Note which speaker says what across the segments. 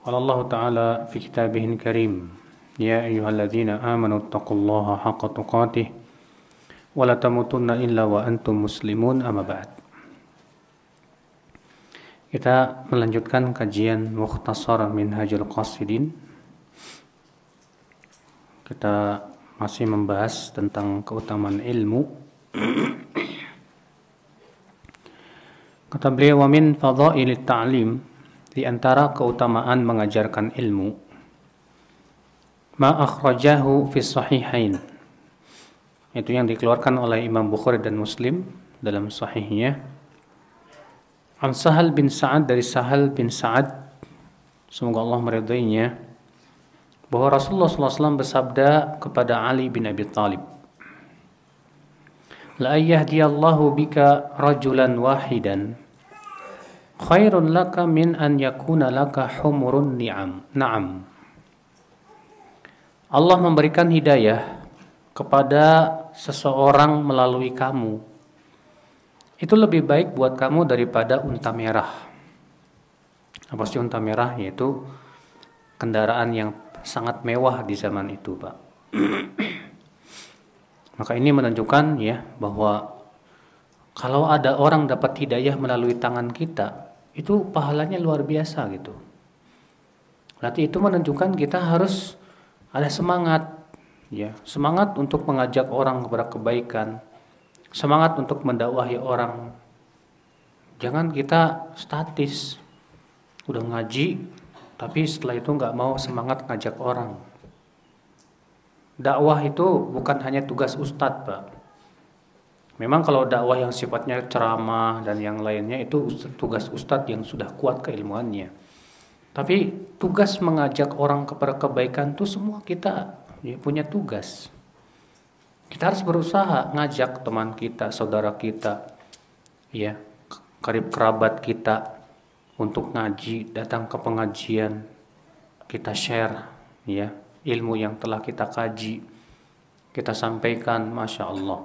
Speaker 1: قال الله تعالى في كتابه الكريم يا أيها الذين آمنوا اتقوا الله حق تقاته ولا تموتن إلا وأنتم مسلمون أما بعد Kita melanjutkan kajian Mukhtasar Minhajul Qasidin. Kita masih membahas tentang keutamaan ilmu. Kata beliau wa min fadha'il ta'lim di antara keutamaan mengajarkan ilmu, ma akhrajahu fi sahihain. Itu yang dikeluarkan oleh Imam Bukhari dan Muslim dalam sahihnya. An Sahal bin Sa'ad dari Sahal bin Sa'ad semoga Allah meridainya bahwa Rasulullah SAW bersabda kepada Ali bin Abi Thalib La ayyahdiyallahu bika rajulan wahidan khairun laka min an yakuna laka humurun ni'am. Naam. Allah memberikan hidayah kepada seseorang melalui kamu. Itu lebih baik buat kamu daripada unta merah. Apa sih unta merah? Yaitu kendaraan yang sangat mewah di zaman itu, Pak. Maka ini menunjukkan ya bahwa kalau ada orang dapat hidayah melalui tangan kita, itu pahalanya luar biasa gitu. Berarti itu menunjukkan kita harus ada semangat ya, semangat untuk mengajak orang kepada kebaikan, semangat untuk mendakwahi orang. Jangan kita statis, udah ngaji, tapi setelah itu nggak mau semangat ngajak orang. Dakwah itu bukan hanya tugas ustadz, Pak. Memang kalau dakwah yang sifatnya ceramah dan yang lainnya itu tugas ustadz yang sudah kuat keilmuannya. Tapi tugas mengajak orang kepada kebaikan itu semua kita ya, punya tugas. Kita harus berusaha ngajak teman kita, saudara kita, ya karib kerabat kita untuk ngaji, datang ke pengajian, kita share ya ilmu yang telah kita kaji, kita sampaikan, masya Allah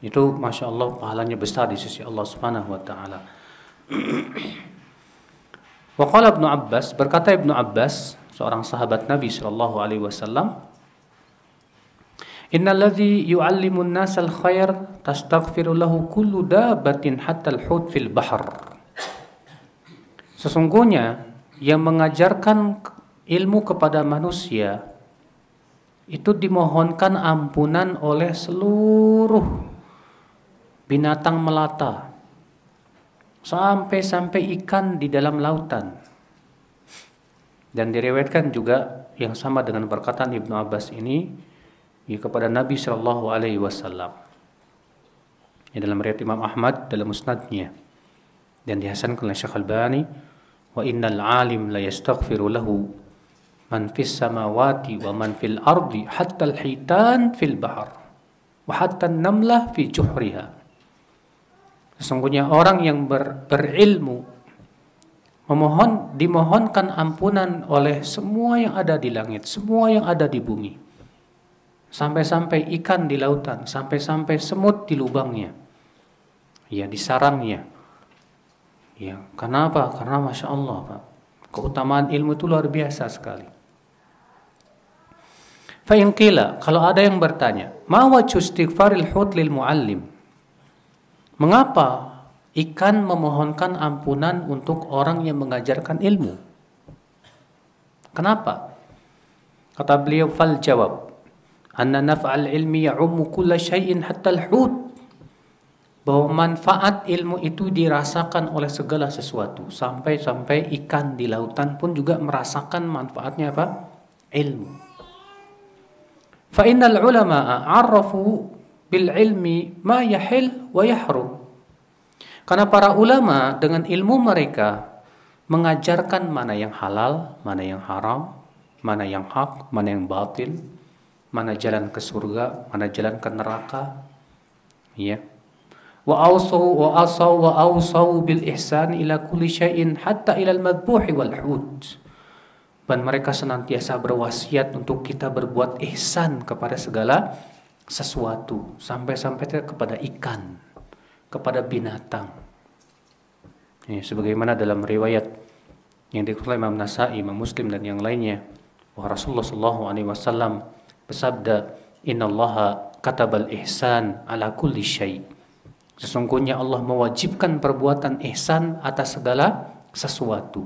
Speaker 1: itu Masya Allah pahalanya besar di sisi Allah Subhanahu wa taala. Waqala Ibnu Abbas, berkata Ibnu Abbas, seorang sahabat Nabi Shallallahu alaihi wasallam, Innal ladzi yu'allimun nas al khair tastaghfiru lahu kullu dabatin hatta al hud fil bahr. Sesungguhnya yang mengajarkan ilmu kepada manusia itu dimohonkan ampunan oleh seluruh binatang melata, sampai-sampai ikan di dalam lautan. Dan direwetkan juga yang sama dengan perkataan Ibnu Abbas ini ya, kepada Nabi Shallallahu Alaihi Wasallam. Ya, dalam riwayat Imam Ahmad dalam musnadnya dan dihasankan oleh Syekh Al-Bani wa innal alim la yastaghfiru lahu man fis samawati wa man fil ardi hatta al-hitan fil bahr wa hatta an-namlah fi juhriha Sesungguhnya orang yang ber, berilmu memohon dimohonkan ampunan oleh semua yang ada di langit, semua yang ada di bumi. Sampai-sampai ikan di lautan, sampai-sampai semut di lubangnya. Ya, di sarangnya. Ya, kenapa? Karena Masya Allah, Pak. Keutamaan ilmu itu luar biasa sekali. Fa'inqila, kalau ada yang bertanya, ma wajhu istighfaril hud lil muallim? Mengapa ikan memohonkan ampunan untuk orang yang mengajarkan ilmu? Kenapa? Kata beliau fal jawab, "Anna naf'al ilmi ya'ummu kulla syai'in hatta al-hut." Bahwa manfaat ilmu itu dirasakan oleh segala sesuatu, sampai-sampai ikan di lautan pun juga merasakan manfaatnya apa? Ilmu. Fa innal ulama'a 'arrafu bil ilmi ma yahil wa yahrum. Karena para ulama dengan ilmu mereka mengajarkan mana yang halal, mana yang haram, mana yang hak, mana yang batil, mana jalan ke surga, mana jalan ke neraka. Ya. Wa awsaw wa asaw wa awsaw bil ihsan ila kulli syai'in hatta ila al wal hud. Dan mereka senantiasa berwasiat untuk kita berbuat ihsan kepada segala sesuatu sampai-sampai kepada ikan, kepada binatang. ini sebagaimana dalam riwayat yang dikutip Imam Nasai, Imam Muslim dan yang lainnya, bahwa Rasulullah Shallallahu Alaihi Wasallam bersabda, Inna Allah katabal ihsan ala kulli syai. Sesungguhnya Allah mewajibkan perbuatan ihsan atas segala sesuatu.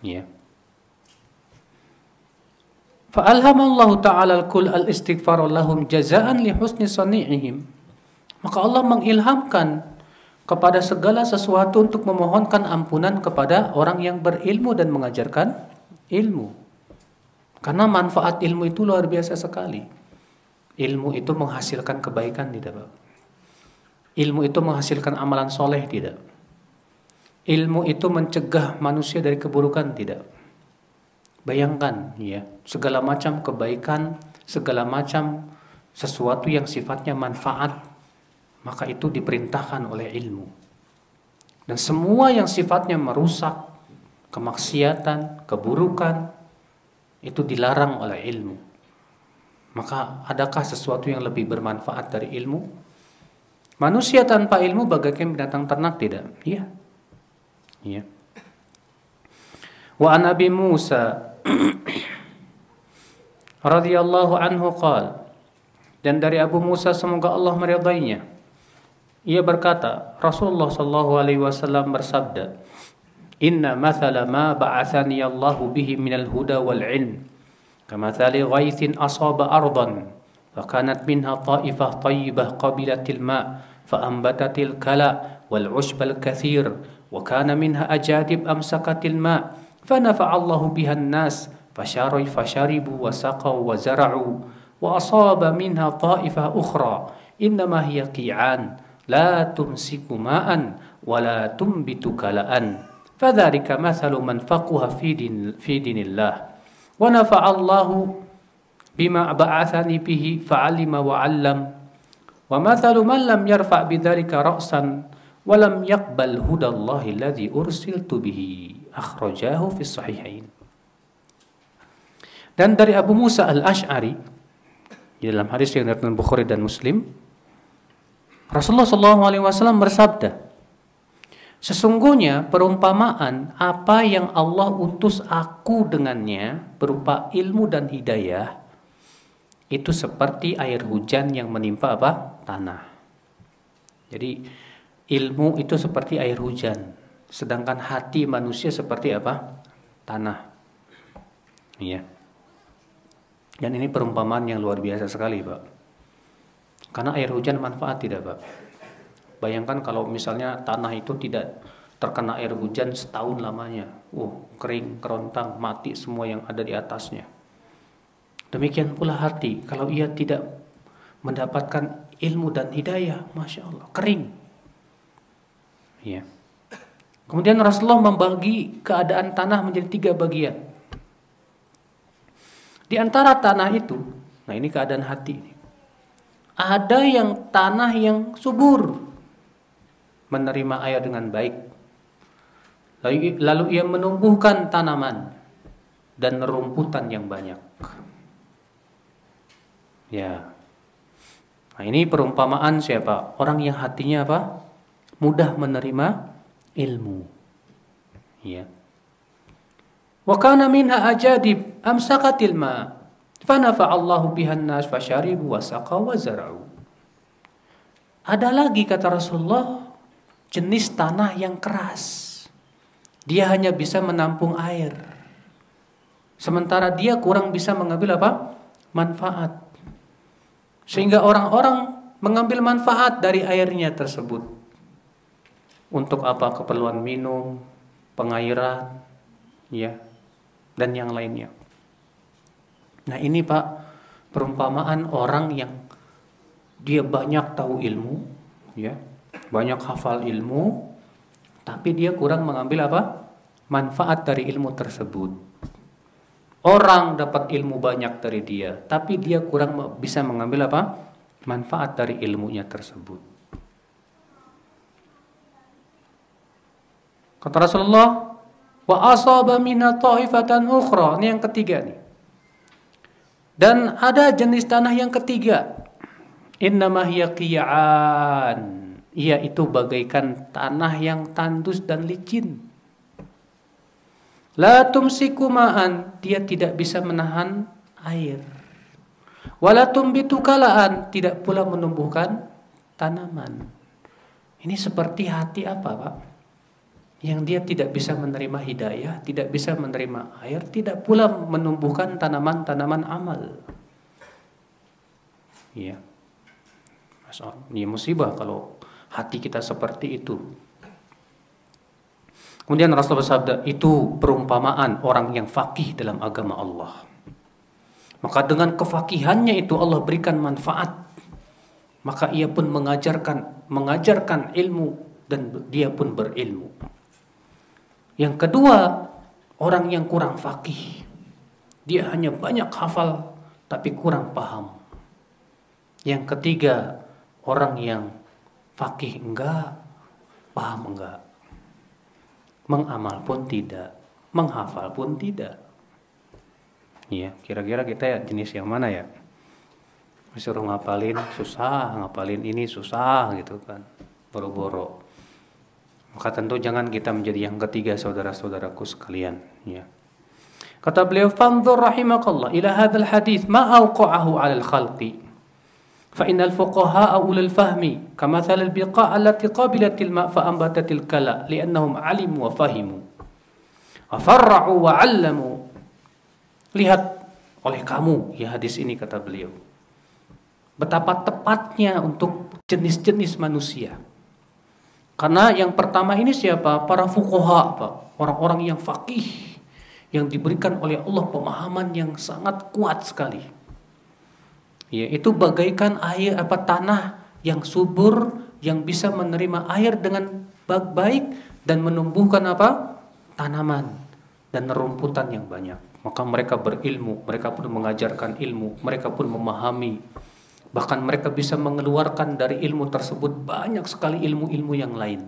Speaker 1: Ya. Yeah Fa'alhamallahu ta'ala al-kul al-istighfar lahum jaza'an li husni sani'ihim. Maka Allah mengilhamkan kepada segala sesuatu untuk memohonkan ampunan kepada orang yang berilmu dan mengajarkan ilmu. Karena manfaat ilmu itu luar biasa sekali. Ilmu itu menghasilkan kebaikan tidak Pak? Ilmu itu menghasilkan amalan soleh tidak? Ilmu itu mencegah manusia dari keburukan tidak? Bayangkan ya, segala macam kebaikan, segala macam sesuatu yang sifatnya manfaat, maka itu diperintahkan oleh ilmu. Dan semua yang sifatnya merusak, kemaksiatan, keburukan, itu dilarang oleh ilmu. Maka adakah sesuatu yang lebih bermanfaat dari ilmu? Manusia tanpa ilmu bagaikan binatang ternak tidak? Iya. Iya. Wa Nabi Musa radhiyallahu anhu qal dan dari Abu Musa semoga Allah meridainya ia berkata Rasulullah sallallahu alaihi wasallam bersabda inna mathala ma ba'athani Allahu bihi minal huda wal ilm kamathali ghaithin asaba ardan فكانت منها طائفة طيبة قبلت الماء فأنبتت الكلا والعشب الكثير وكان منها أجادب أمسكت الماء فنفع الله بها الناس فشربوا وسقوا وزرعوا وأصاب منها طائفة أخرى إنما هي قيعان لا تمسك ماء ولا تنبت كلأ فذلك مثل من فقه في دين, في دين الله ونفع الله بما بعثني به فعلم وعلم ومثل من لم يرفع بذلك رأسا ولم يقبل هدى الله الذي أرسلت به akhrajahu fi sahihain. Dan dari Abu Musa al-Ash'ari, di dalam hadis yang diriwayatkan Bukhari dan Muslim, Rasulullah Alaihi Wasallam bersabda, Sesungguhnya perumpamaan apa yang Allah utus aku dengannya berupa ilmu dan hidayah itu seperti air hujan yang menimpa apa? tanah. Jadi ilmu itu seperti air hujan. Sedangkan hati manusia seperti apa? Tanah. Iya. Dan ini perumpamaan yang luar biasa sekali, Pak. Karena air hujan manfaat tidak, Pak. Bayangkan kalau misalnya tanah itu tidak terkena air hujan setahun lamanya. Uh, kering, kerontang, mati semua yang ada di atasnya. Demikian pula hati, kalau ia tidak mendapatkan ilmu dan hidayah, masya Allah, kering. iya. Yeah. Kemudian Rasulullah membagi keadaan tanah menjadi tiga bagian. Di antara tanah itu, nah ini keadaan hati ini. Ada yang tanah yang subur menerima air dengan baik. Lalu, ia menumbuhkan tanaman dan rumputan yang banyak. Ya. Nah, ini perumpamaan siapa? Orang yang hatinya apa? Mudah menerima ilmu. Ya. Wa kana minha ajadib amsakatil ma. Fanafa Allahu an nas syaribu wa saqa wa zar'u. Ada lagi kata Rasulullah jenis tanah yang keras. Dia hanya bisa menampung air. Sementara dia kurang bisa mengambil apa? manfaat. Sehingga orang-orang mengambil manfaat dari airnya tersebut untuk apa keperluan minum, pengairan, ya, dan yang lainnya. Nah ini pak perumpamaan orang yang dia banyak tahu ilmu, ya, banyak hafal ilmu, tapi dia kurang mengambil apa manfaat dari ilmu tersebut. Orang dapat ilmu banyak dari dia, tapi dia kurang bisa mengambil apa manfaat dari ilmunya tersebut. Kata Rasulullah, wa asaba minha ta'ifatan ukhra. Ini yang ketiga nih. Dan ada jenis tanah yang ketiga. Innama hiya qiya'an. Ia itu bagaikan tanah yang tandus dan licin. La tumsiku ma'an, dia tidak bisa menahan air. Wala tumbitu kalaan, tidak pula menumbuhkan tanaman. Ini seperti hati apa, Pak? yang dia tidak bisa menerima hidayah, tidak bisa menerima air, tidak pula menumbuhkan tanaman-tanaman amal. ya ini musibah kalau hati kita seperti itu. Kemudian Rasulullah bersabda, itu perumpamaan orang yang fakih dalam agama Allah. Maka dengan kefakihannya itu Allah berikan manfaat. Maka ia pun mengajarkan mengajarkan ilmu dan dia pun berilmu. Yang kedua, orang yang kurang fakih. Dia hanya banyak hafal tapi kurang paham. Yang ketiga, orang yang fakih enggak, paham enggak. Mengamal pun tidak, menghafal pun tidak. Iya, kira-kira kita ya jenis yang mana ya? Disuruh ngapalin susah, ngapalin ini susah gitu kan. Boro-boro. Maka tentu jangan kita menjadi yang ketiga saudara-saudaraku sekalian, ya. Kata beliau, "Fanzur rahimakallah ila hadzal hadis ma alqa'ahu 'ala al-khalqi." فإن الفقهاء أولى الفهم كمثل البقاع التي قبلت الماء فأنبتت الكلا لأنهم علموا وفهموا وفرعوا وعلموا lihat oleh kamu ya hadis ini kata beliau betapa tepatnya untuk jenis-jenis manusia karena yang pertama ini siapa? Para fukoha, Pak. Orang-orang yang fakih. Yang diberikan oleh Allah pemahaman yang sangat kuat sekali. Ya, itu bagaikan air apa tanah yang subur yang bisa menerima air dengan baik dan menumbuhkan apa? tanaman dan rumputan yang banyak. Maka mereka berilmu, mereka pun mengajarkan ilmu, mereka pun memahami Bahkan mereka bisa mengeluarkan dari ilmu tersebut banyak sekali ilmu-ilmu yang lain.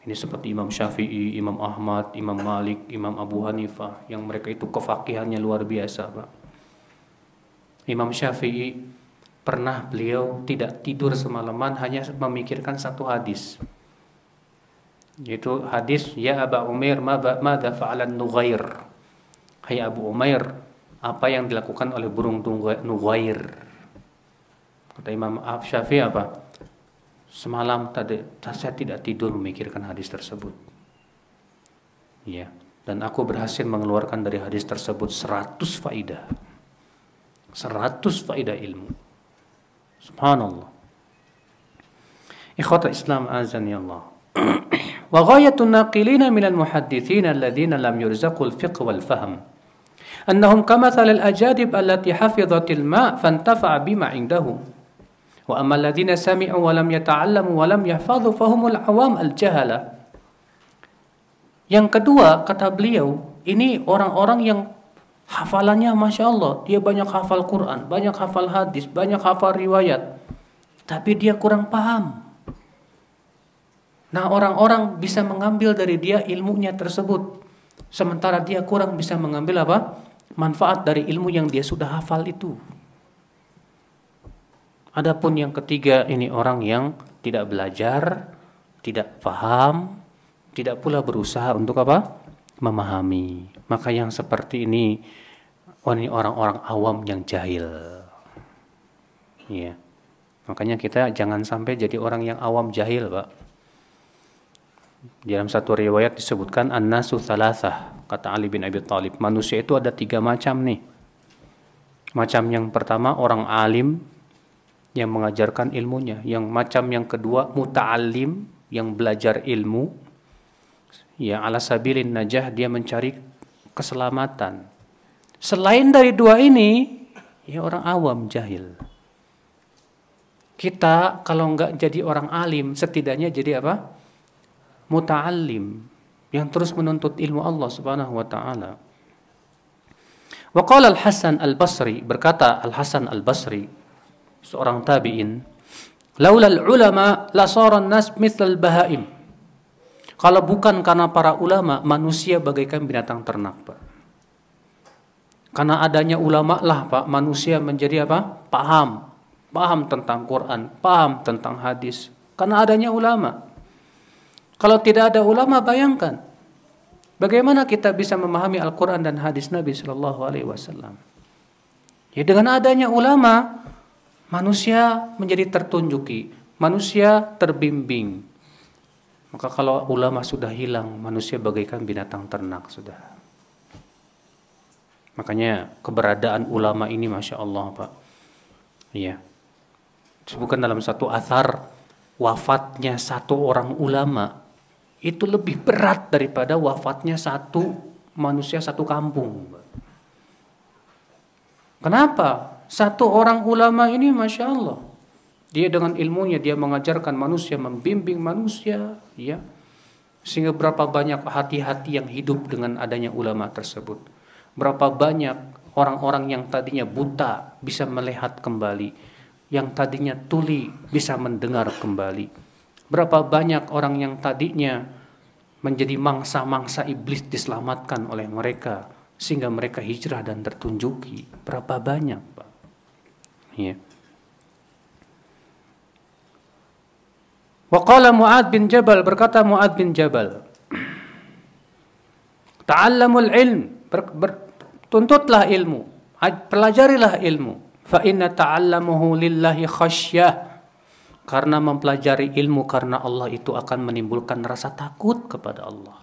Speaker 1: Ini seperti Imam Syafi'i, Imam Ahmad, Imam Malik, Imam Abu Hanifah yang mereka itu kefakihannya luar biasa, Pak. Imam Syafi'i pernah beliau tidak tidur semalaman hanya memikirkan satu hadis. Yaitu hadis ya Aba Umair ma ma fa'alan Nughair. Hai Abu Umair, apa yang dilakukan oleh burung nugair. Kata Imam Syafi'i apa? Semalam tadi saya tidak tidur memikirkan hadis tersebut. Ya, dan aku berhasil mengeluarkan dari hadis tersebut 100 faidah. 100 faidah ilmu. Subhanallah. Ikhwata Islam azani Allah. وغاية الناقلين naqilina المحدثين muhaddithina لم يرزقوا الفقه والفهم wal fahm annahum kamathal al-ajadib allati hafidhatil ma' fantafa'a bima indahum. Wa amma alladhina sami'u wa lam yata'allamu wa lam yahfadhu fahumul awam al-jahala. Yang kedua, kata beliau, ini orang-orang yang hafalannya Masya Allah, dia banyak hafal Quran, banyak hafal hadis, banyak hafal riwayat. Tapi dia kurang paham. Nah orang-orang bisa mengambil dari dia ilmunya tersebut. Sementara dia kurang bisa mengambil apa? manfaat dari ilmu yang dia sudah hafal itu. Adapun yang ketiga ini orang yang tidak belajar, tidak paham, tidak pula berusaha untuk apa? memahami. Maka yang seperti ini oh, ini orang-orang awam yang jahil. Iya. Makanya kita jangan sampai jadi orang yang awam jahil, Pak. Di dalam satu riwayat disebutkan an-nasu thalathah, kata Ali bin Abi Thalib. Manusia itu ada tiga macam nih. Macam yang pertama orang alim yang mengajarkan ilmunya, yang macam yang kedua muta'alim yang belajar ilmu. Ya ala sabilin najah dia mencari keselamatan. Selain dari dua ini, ya orang awam jahil kita kalau nggak jadi orang alim setidaknya jadi apa muta'allim yang terus menuntut ilmu Allah Subhanahu wa taala. Wa Al-Hasan Al-Basri berkata Al-Hasan Al-Basri seorang tabi'in, "Laula al-ulama sara an-nas mithla al-bahaim." Kalau bukan karena para ulama, manusia bagaikan binatang ternak, Pak. Karena adanya ulama lah, Pak, manusia menjadi apa? Paham. Paham tentang Quran, paham tentang hadis. Karena adanya ulama. Kalau tidak ada ulama bayangkan bagaimana kita bisa memahami Al-Qur'an dan hadis Nabi Shallallahu alaihi wasallam. Ya dengan adanya ulama manusia menjadi tertunjuki, manusia terbimbing. Maka kalau ulama sudah hilang, manusia bagaikan binatang ternak sudah. Makanya keberadaan ulama ini masya Allah pak, iya. Bukan dalam satu athar wafatnya satu orang ulama itu lebih berat daripada wafatnya satu manusia satu kampung. Kenapa? Satu orang ulama ini Masya Allah. Dia dengan ilmunya, dia mengajarkan manusia, membimbing manusia. ya Sehingga berapa banyak hati-hati yang hidup dengan adanya ulama tersebut. Berapa banyak orang-orang yang tadinya buta bisa melihat kembali. Yang tadinya tuli bisa mendengar kembali Berapa banyak orang yang tadinya menjadi mangsa-mangsa iblis diselamatkan oleh mereka sehingga mereka hijrah dan tertunjuki. Berapa banyak, Pak? Ya. Waqala Mu'ad bin Jabal berkata Mu'ad bin Jabal Ta'allamul ilm ber, ber, tuntutlah ilmu pelajarilah ilmu fa inna ta'allamuhu lillahi khasyah karena mempelajari ilmu karena Allah itu akan menimbulkan rasa takut kepada Allah.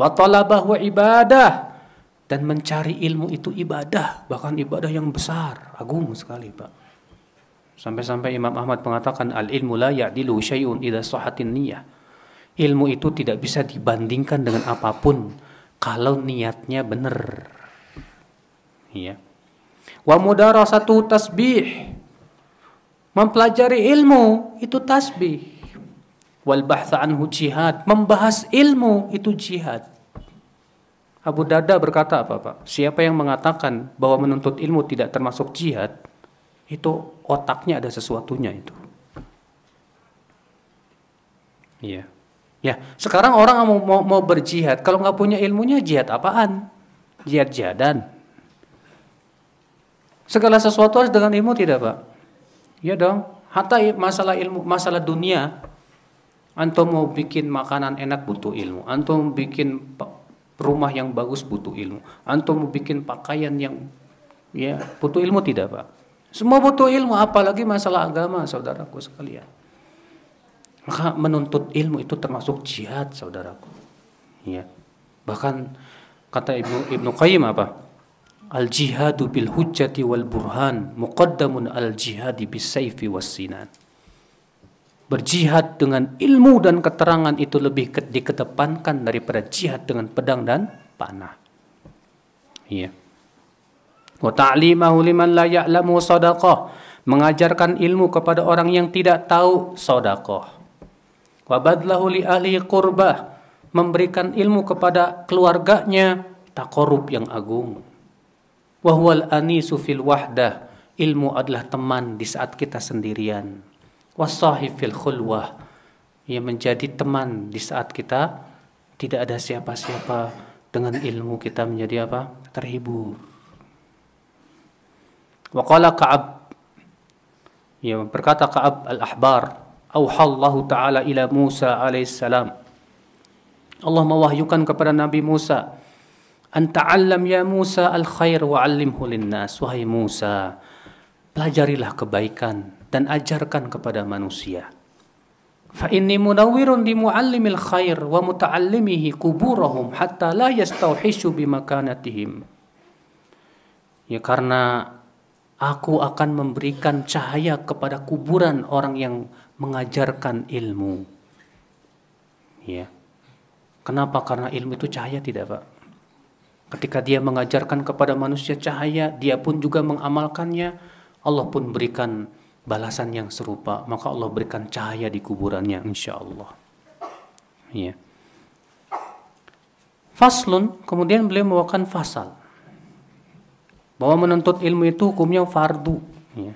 Speaker 1: Wa talabah wa ibadah dan mencari ilmu itu ibadah, bahkan ibadah yang besar, agung sekali, Pak. Sampai-sampai Imam Ahmad mengatakan al-ilmu la ya'dilu syai'un idza sahatin niyah. Ilmu itu tidak bisa dibandingkan dengan apapun kalau niatnya benar. Iya. Wa mudarasatu tasbih Mempelajari ilmu itu tasbih. Wal anhu jihad. Membahas ilmu itu jihad. Abu Darda berkata apa Pak? Siapa yang mengatakan bahwa menuntut ilmu tidak termasuk jihad, itu otaknya ada sesuatunya itu. Iya. Yeah. Ya, sekarang orang mau mau, mau berjihad, kalau nggak punya ilmunya jihad apaan? Jihad jihadan. Segala sesuatu harus dengan ilmu tidak, Pak? Iya dong. Hatta masalah ilmu, masalah dunia. Antum mau bikin makanan enak butuh ilmu. Antum mau bikin rumah yang bagus butuh ilmu. Antum mau bikin pakaian yang ya butuh ilmu tidak pak? Semua butuh ilmu, apalagi masalah agama, saudaraku sekalian. Maka menuntut ilmu itu termasuk jihad, saudaraku. Ya. Bahkan kata Ibnu Ibnu Qayyim apa? al jihadu bil hujjati wal burhan muqaddamun al jihadi bis saifi was sinan berjihad dengan ilmu dan keterangan itu lebih dikedepankan daripada jihad dengan pedang dan panah iya wa ta'limahu liman la ya'lamu sadaqah mengajarkan ilmu kepada orang yang tidak tahu sadaqah wa badlahu li ahli qurbah memberikan ilmu kepada keluarganya taqarrub yang agung Wahwal anisu fil wahdah. Ilmu adalah teman di saat kita sendirian. Wasahi fil khulwah. Ia menjadi teman di saat kita tidak ada siapa-siapa dengan ilmu kita menjadi apa? Terhibur. Waqala Ka'ab Ia berkata Ka'ab al-Ahbar Auhallahu ta'ala ila Musa alaihissalam Allah mewahyukan kepada Nabi Musa Anta'allam ya Musa al-khair wa linnas. Wahai Musa, pelajarilah kebaikan dan ajarkan kepada manusia. Fa inni munawwirun li muallimil khair wa muta'allimihi kuburahum hatta la yastauhishu bimakanatihim. Ya karena aku akan memberikan cahaya kepada kuburan orang yang mengajarkan ilmu. Ya. Kenapa? Karena ilmu itu cahaya tidak, Pak? Ketika dia mengajarkan kepada manusia cahaya, dia pun juga mengamalkannya. Allah pun berikan balasan yang serupa. Maka Allah berikan cahaya di kuburannya, insya Allah. Ya. Faslun, kemudian beliau membawakan fasal. Bahwa menuntut ilmu itu hukumnya fardu. Ya.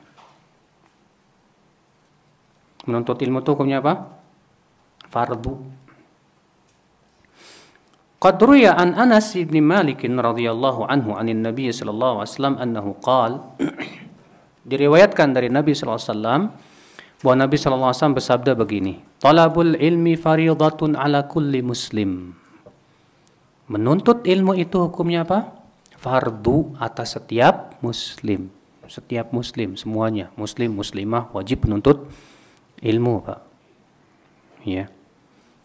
Speaker 1: Menuntut ilmu itu hukumnya apa? Fardu. قد روي عن أنس بن مالك رضي الله عنه عن النبي صلى الله عليه وسلم أنه قال diriwayatkan dari Nabi sallallahu alaihi wasallam bahwa Nabi sallallahu alaihi wasallam bersabda begini talabul ilmi fariidatun ala kulli muslim menuntut ilmu itu hukumnya apa fardu atas setiap muslim setiap muslim semuanya muslim muslimah wajib menuntut ilmu Pak ya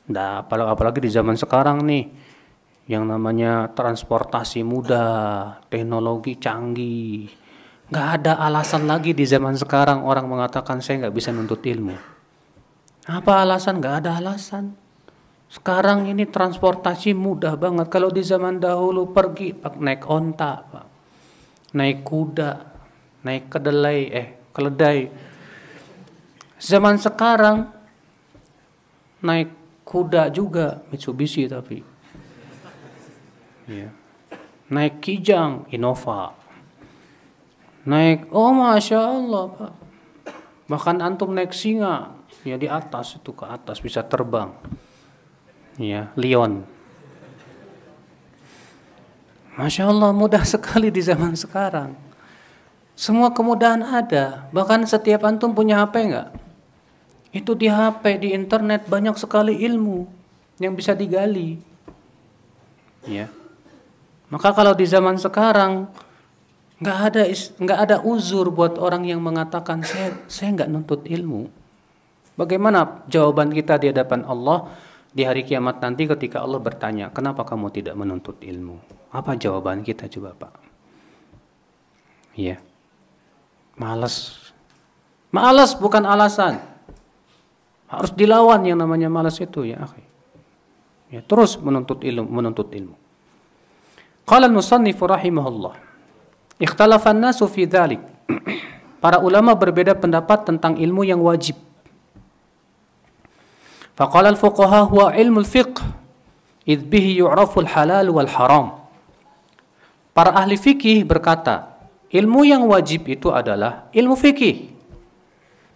Speaker 1: nah apalagi di zaman sekarang nih yang namanya transportasi mudah, teknologi canggih. Nggak ada alasan lagi di zaman sekarang orang mengatakan saya nggak bisa nuntut ilmu. Apa alasan? Nggak ada alasan. Sekarang ini transportasi mudah banget. Kalau di zaman dahulu pergi pak naik onta, pak. naik kuda, naik kedelai, eh keledai. Zaman sekarang naik kuda juga Mitsubishi tapi Ya Naik Kijang, Innova. Naik, oh masya Allah pak. Bahkan antum naik singa, ya di atas itu ke atas bisa terbang. Ya, Leon. Masya Allah mudah sekali di zaman sekarang. Semua kemudahan ada. Bahkan setiap antum punya HP nggak? Itu di HP, di internet banyak sekali ilmu yang bisa digali. Ya. Maka kalau di zaman sekarang nggak ada nggak ada uzur buat orang yang mengatakan saya saya nggak nuntut ilmu. Bagaimana jawaban kita di hadapan Allah di hari kiamat nanti ketika Allah bertanya, "Kenapa kamu tidak menuntut ilmu?" Apa jawaban kita coba, Pak? Iya. malas. Malas bukan alasan. Harus dilawan yang namanya malas itu ya, Ya, terus menuntut ilmu, menuntut ilmu. Qala al musannifu rahimahullah. Ikhtalafan nasu fi dhalik. Para ulama berbeda pendapat tentang ilmu yang wajib. Faqala al-fuqaha huwa ilmu al-fiqh id bihi yu'rafu al-halal wal haram. Para ahli fikih berkata, ilmu yang wajib itu adalah ilmu fikih.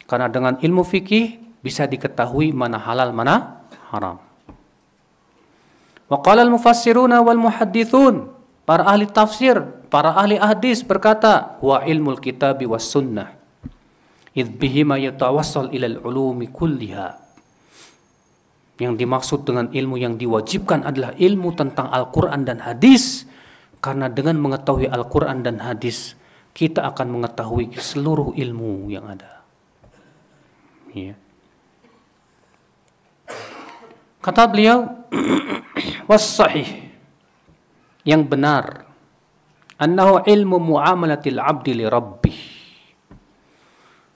Speaker 1: Karena dengan ilmu fikih bisa diketahui mana halal mana haram. Wa qala al-mufassiruna wal muhaddithun Para ahli tafsir, para ahli hadis berkata, wa ilmul kitabi was sunnah. Idh bihima yatawassal ilal ulumi kulliha. Yang dimaksud dengan ilmu yang diwajibkan adalah ilmu tentang Al-Quran dan hadis. Karena dengan mengetahui Al-Quran dan hadis, kita akan mengetahui seluruh ilmu yang ada. Ya. Kata beliau, was sahih yang benar annahu ilmu muamalatil abdi li Rabbi.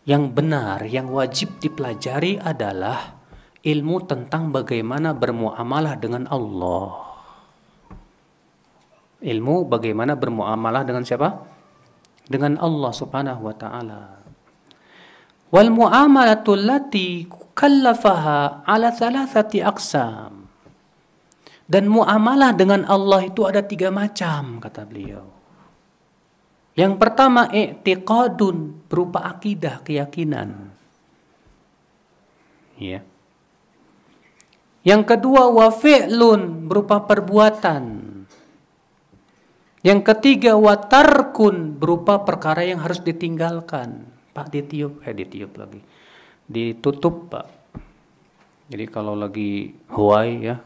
Speaker 1: yang benar yang wajib dipelajari adalah ilmu tentang bagaimana bermuamalah dengan Allah ilmu bagaimana bermuamalah dengan siapa dengan Allah subhanahu wa ta'ala wal muamalatul lati kallafaha ala thalathati aqsam dan muamalah dengan Allah itu ada tiga macam kata beliau. Yang pertama i'tiqadun berupa akidah, keyakinan. Ya. Yang kedua wafi'lun, berupa perbuatan. Yang ketiga watarkun berupa perkara yang harus ditinggalkan. Pak ditiup, eh ditiup lagi. Ditutup, Pak. Jadi kalau lagi huai ya,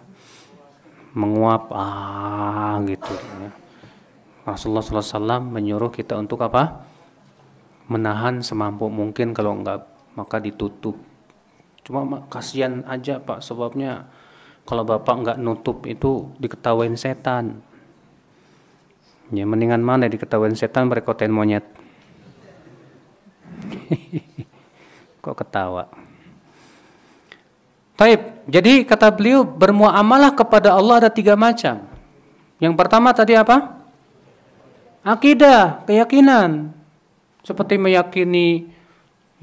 Speaker 1: menguap ah gitu Rasulullah SAW menyuruh kita untuk apa menahan semampu mungkin kalau enggak maka ditutup cuma kasihan aja pak sebabnya kalau bapak enggak nutup itu diketawain setan ya mendingan mana diketawain setan berkoten monyet kok ketawa Taib. Jadi kata beliau bermuamalah kepada Allah ada tiga macam. Yang pertama tadi apa? Akidah, keyakinan. Seperti meyakini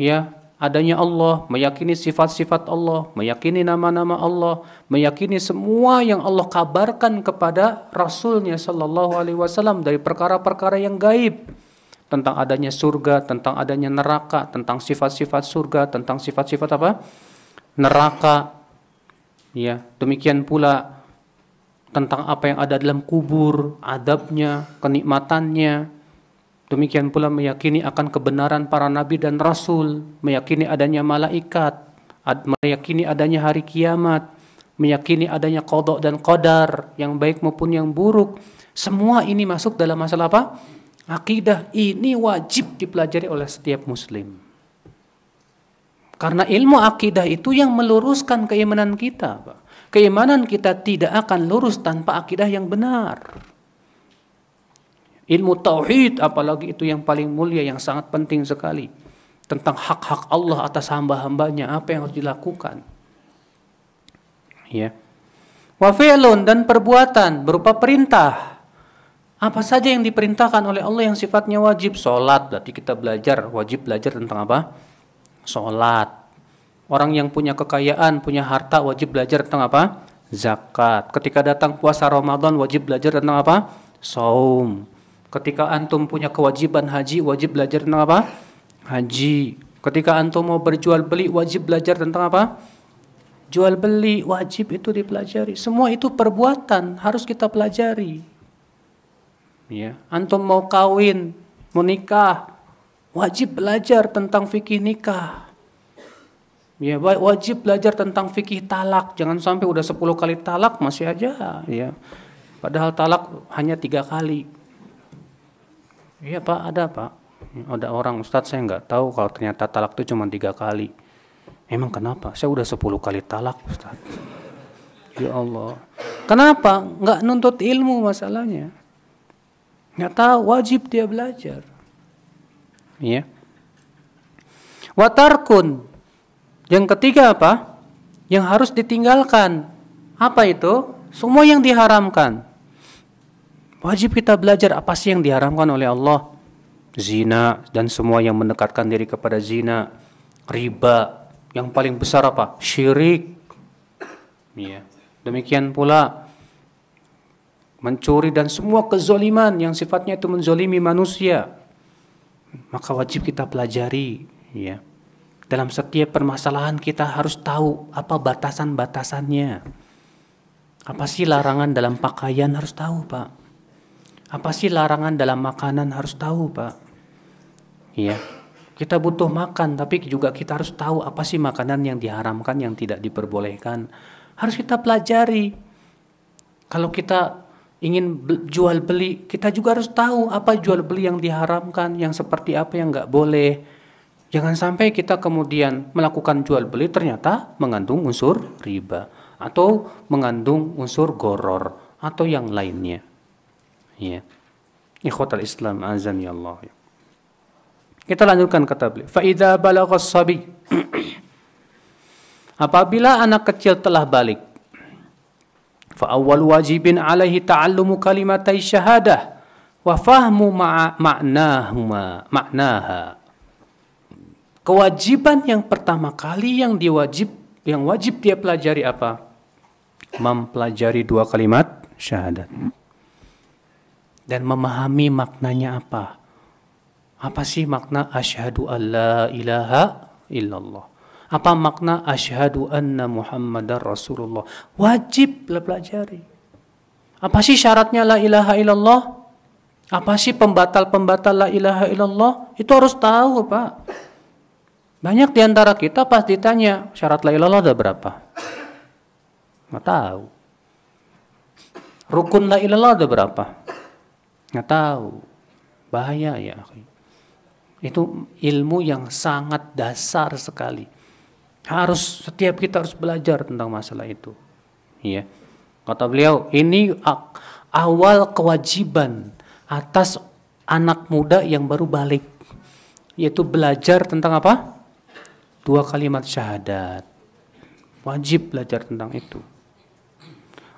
Speaker 1: ya adanya Allah, meyakini sifat-sifat Allah, meyakini nama-nama Allah, meyakini semua yang Allah kabarkan kepada Rasulnya Shallallahu Alaihi Wasallam dari perkara-perkara yang gaib tentang adanya surga, tentang adanya neraka, tentang sifat-sifat surga, tentang sifat-sifat apa? neraka ya demikian pula tentang apa yang ada dalam kubur adabnya kenikmatannya demikian pula meyakini akan kebenaran para nabi dan rasul meyakini adanya malaikat ad, meyakini adanya hari kiamat meyakini adanya kodok dan kodar yang baik maupun yang buruk semua ini masuk dalam masalah apa akidah ini wajib dipelajari oleh setiap muslim karena ilmu akidah itu yang meluruskan keimanan kita, Keimanan kita tidak akan lurus tanpa akidah yang benar. Ilmu tauhid apalagi itu yang paling mulia yang sangat penting sekali tentang hak-hak Allah atas hamba-hambanya, apa yang harus dilakukan. Ya. Wa dan perbuatan berupa perintah. Apa saja yang diperintahkan oleh Allah yang sifatnya wajib? Salat, berarti kita belajar, wajib belajar tentang apa? sholat. Orang yang punya kekayaan, punya harta wajib belajar tentang apa? Zakat. Ketika datang puasa Ramadan wajib belajar tentang apa? Saum. Ketika antum punya kewajiban haji wajib belajar tentang apa? Haji. Ketika antum mau berjual beli wajib belajar tentang apa? Jual beli wajib itu dipelajari. Semua itu perbuatan harus kita pelajari. Ya, antum mau kawin, mau nikah, wajib belajar tentang fikih nikah. Ya, wajib belajar tentang fikih talak. Jangan sampai udah 10 kali talak masih aja ya. Padahal talak hanya tiga kali. Iya Pak, ada Pak. Ada orang Ustadz saya nggak tahu kalau ternyata talak itu cuma tiga kali. Emang kenapa? Saya udah 10 kali talak Ustadz.
Speaker 2: Ya Allah.
Speaker 1: Kenapa? Nggak nuntut ilmu masalahnya. Nggak tahu, wajib dia belajar ya. Watarkun. Yang ketiga apa? Yang harus ditinggalkan. Apa itu? Semua yang diharamkan. Wajib kita belajar apa sih yang diharamkan oleh Allah? Zina dan semua yang mendekatkan diri kepada zina, riba, yang paling besar apa? Syirik. Ya. Demikian pula mencuri dan semua kezoliman yang sifatnya itu menzolimi manusia maka wajib kita pelajari ya dalam setiap permasalahan kita harus tahu apa batasan-batasannya apa sih larangan dalam pakaian harus tahu pak apa sih larangan dalam makanan harus tahu pak ya kita butuh makan tapi juga kita harus tahu apa sih makanan yang diharamkan yang tidak diperbolehkan harus kita pelajari kalau kita ingin jual beli, kita juga harus tahu apa jual beli yang diharamkan, yang seperti apa yang nggak boleh. Jangan sampai kita kemudian melakukan jual beli ternyata mengandung unsur riba atau mengandung unsur goror atau yang lainnya. Ya. Ikhwatal Islam azan ya Allah. Kita lanjutkan kata beli Faida balaghas sabi. Apabila anak kecil telah balik, Fa واجب عليه تعلم ta'allumu الشهادة وفهم مع معناهما معناها Kewajiban yang pertama kali yang diwajib yang wajib dia pelajari apa? Mempelajari dua kalimat syahadat. Dan memahami maknanya apa? Apa sih makna asyhadu alla ilaha illallah? Apa makna asyhadu anna Muhammadar Rasulullah? Wajib pelajari. Apa sih syaratnya la ilaha illallah? Apa sih pembatal-pembatal la ilaha illallah? Itu harus tahu, Pak. Banyak di antara kita pas ditanya syarat la ilallah ada berapa? Nggak tahu. Rukun la ilallah ada berapa? Nggak tahu. Bahaya ya, Itu ilmu yang sangat dasar sekali. Harus setiap kita harus belajar tentang masalah itu. ya Kata beliau, ini awal kewajiban atas anak muda yang baru balik yaitu belajar tentang apa? Dua kalimat syahadat. Wajib belajar tentang itu.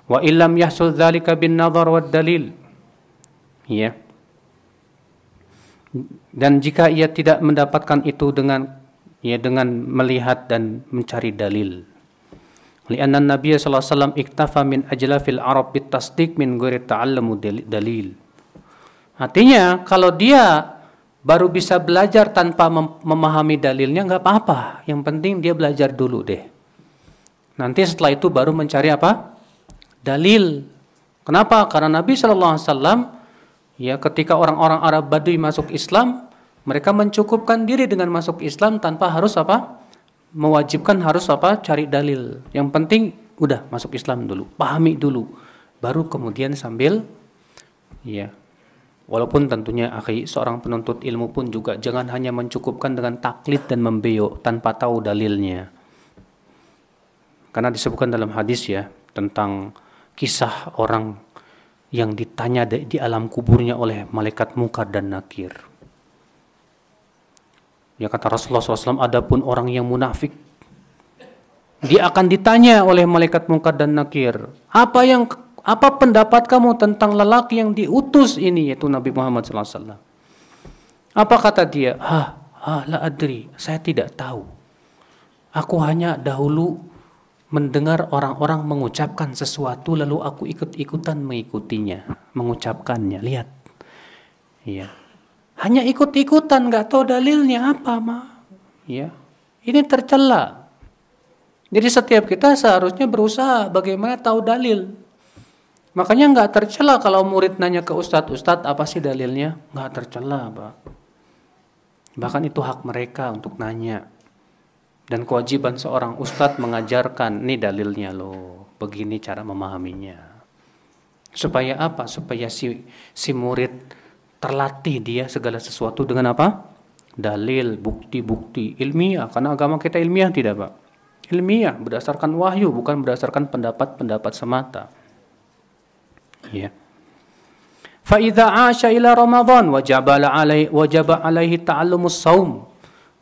Speaker 1: Wa illam yahsul dzalika bin nazar wad dalil. Ya. Dan jika ia tidak mendapatkan itu dengan ya dengan melihat dan mencari dalil. Lianna Nabi sallallahu alaihi wasallam iktafa min ajlafil Arab bitasdik min ghairi ta'allamu dalil. Artinya kalau dia baru bisa belajar tanpa mem memahami dalilnya nggak apa-apa. Yang penting dia belajar dulu deh. Nanti setelah itu baru mencari apa? Dalil. Kenapa? Karena Nabi Sallallahu Alaihi Wasallam ya ketika orang-orang Arab Badui masuk Islam mereka mencukupkan diri dengan masuk Islam tanpa harus apa? Mewajibkan harus apa? Cari dalil. Yang penting udah masuk Islam dulu, pahami dulu, baru kemudian sambil ya. Walaupun tentunya akhi seorang penuntut ilmu pun juga jangan hanya mencukupkan dengan taklid dan membeo tanpa tahu dalilnya. Karena disebutkan dalam hadis ya tentang kisah orang yang ditanya di alam kuburnya oleh malaikat mukar dan nakir. Ya kata Rasulullah SAW, adapun orang yang munafik, dia akan ditanya oleh malaikat mungkar dan nakir, apa yang apa pendapat kamu tentang lelaki yang diutus ini yaitu Nabi Muhammad SAW? Apa kata dia? Hah, ah la adri, saya tidak tahu. Aku hanya dahulu mendengar orang-orang mengucapkan sesuatu lalu aku ikut-ikutan mengikutinya, mengucapkannya. Lihat. Iya hanya ikut-ikutan nggak tahu dalilnya apa ma ya ini tercela jadi setiap kita seharusnya berusaha bagaimana tahu dalil makanya nggak tercela kalau murid nanya ke ustadz ustadz apa sih dalilnya nggak tercela pak bahkan itu hak mereka untuk nanya dan kewajiban seorang ustadz mengajarkan ini dalilnya loh begini cara memahaminya supaya apa supaya si si murid terlatih dia segala sesuatu dengan apa? Dalil, bukti-bukti ilmiah. Karena agama kita ilmiah tidak, Pak? Ilmiah berdasarkan wahyu, bukan berdasarkan pendapat-pendapat semata. Ya. Faida asya ila Ramadan wajabala alai wajaba alaihi ta'allumus saum.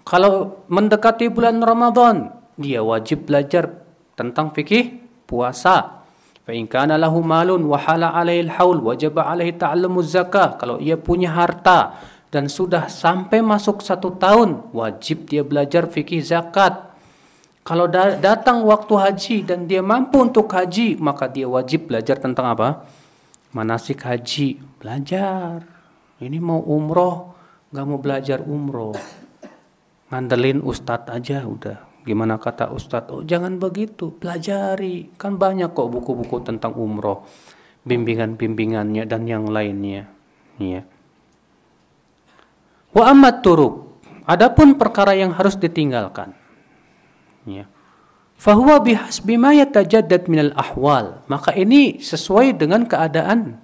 Speaker 1: Kalau mendekati bulan Ramadan, dia wajib belajar tentang fikih puasa فإن كان alun, مال وحال عليه الحول wajib عليه تعلم الزكاة kalau ia punya harta dan sudah sampai masuk satu tahun wajib dia belajar fikih zakat kalau datang waktu haji dan dia mampu untuk haji maka dia wajib belajar tentang apa manasik haji belajar ini mau umroh nggak mau belajar umroh ngandelin ustadz aja udah Gimana kata Ustadz? Oh, jangan begitu, pelajari. Kan banyak kok buku-buku tentang umroh, bimbingan-bimbingannya dan yang lainnya. Ya. Wa amat turuk. Adapun perkara yang harus ditinggalkan. Ya. Fahuwa bihas bima yatajaddad minal ahwal. Maka ini sesuai dengan keadaan.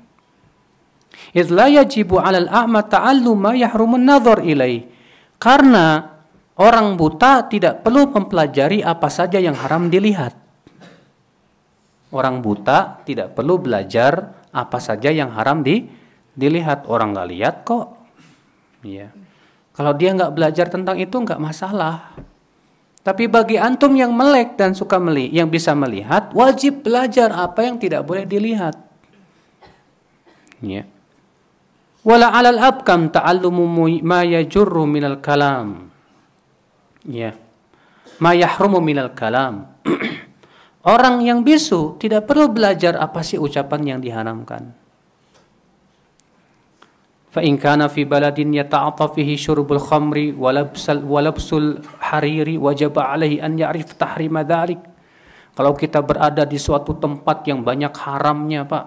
Speaker 1: Idh la yajibu alal a'ma ta'allu ma yahrumun nadhar ilaih. Karena Orang buta tidak perlu mempelajari apa saja yang haram dilihat. Orang buta tidak perlu belajar apa saja yang haram di, dilihat. Orang nggak lihat kok. Ya, Kalau dia nggak belajar tentang itu nggak masalah. Tapi bagi antum yang melek dan suka meli, yang bisa melihat, wajib belajar apa yang tidak boleh dilihat. Ya. Wala alal abkam ta'allumu ma yajurru minal kalam. Ya. Ma yahrumu minal kalam. Orang yang bisu tidak perlu belajar apa sih ucapan yang diharamkan. Fa in kana fi baladin yata'atta fihi syurbul khamri walabsal walabsul hariri wajaba alaihi an ya'rif tahrima dhalik. Kalau kita berada di suatu tempat yang banyak haramnya, Pak.